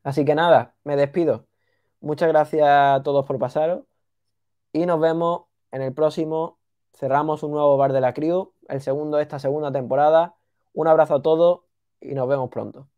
Así que nada, me despido. Muchas gracias a todos por pasaros y nos vemos en el próximo. Cerramos un nuevo Bar de la Crew, el segundo de esta segunda temporada. Un abrazo a todos y nos vemos pronto.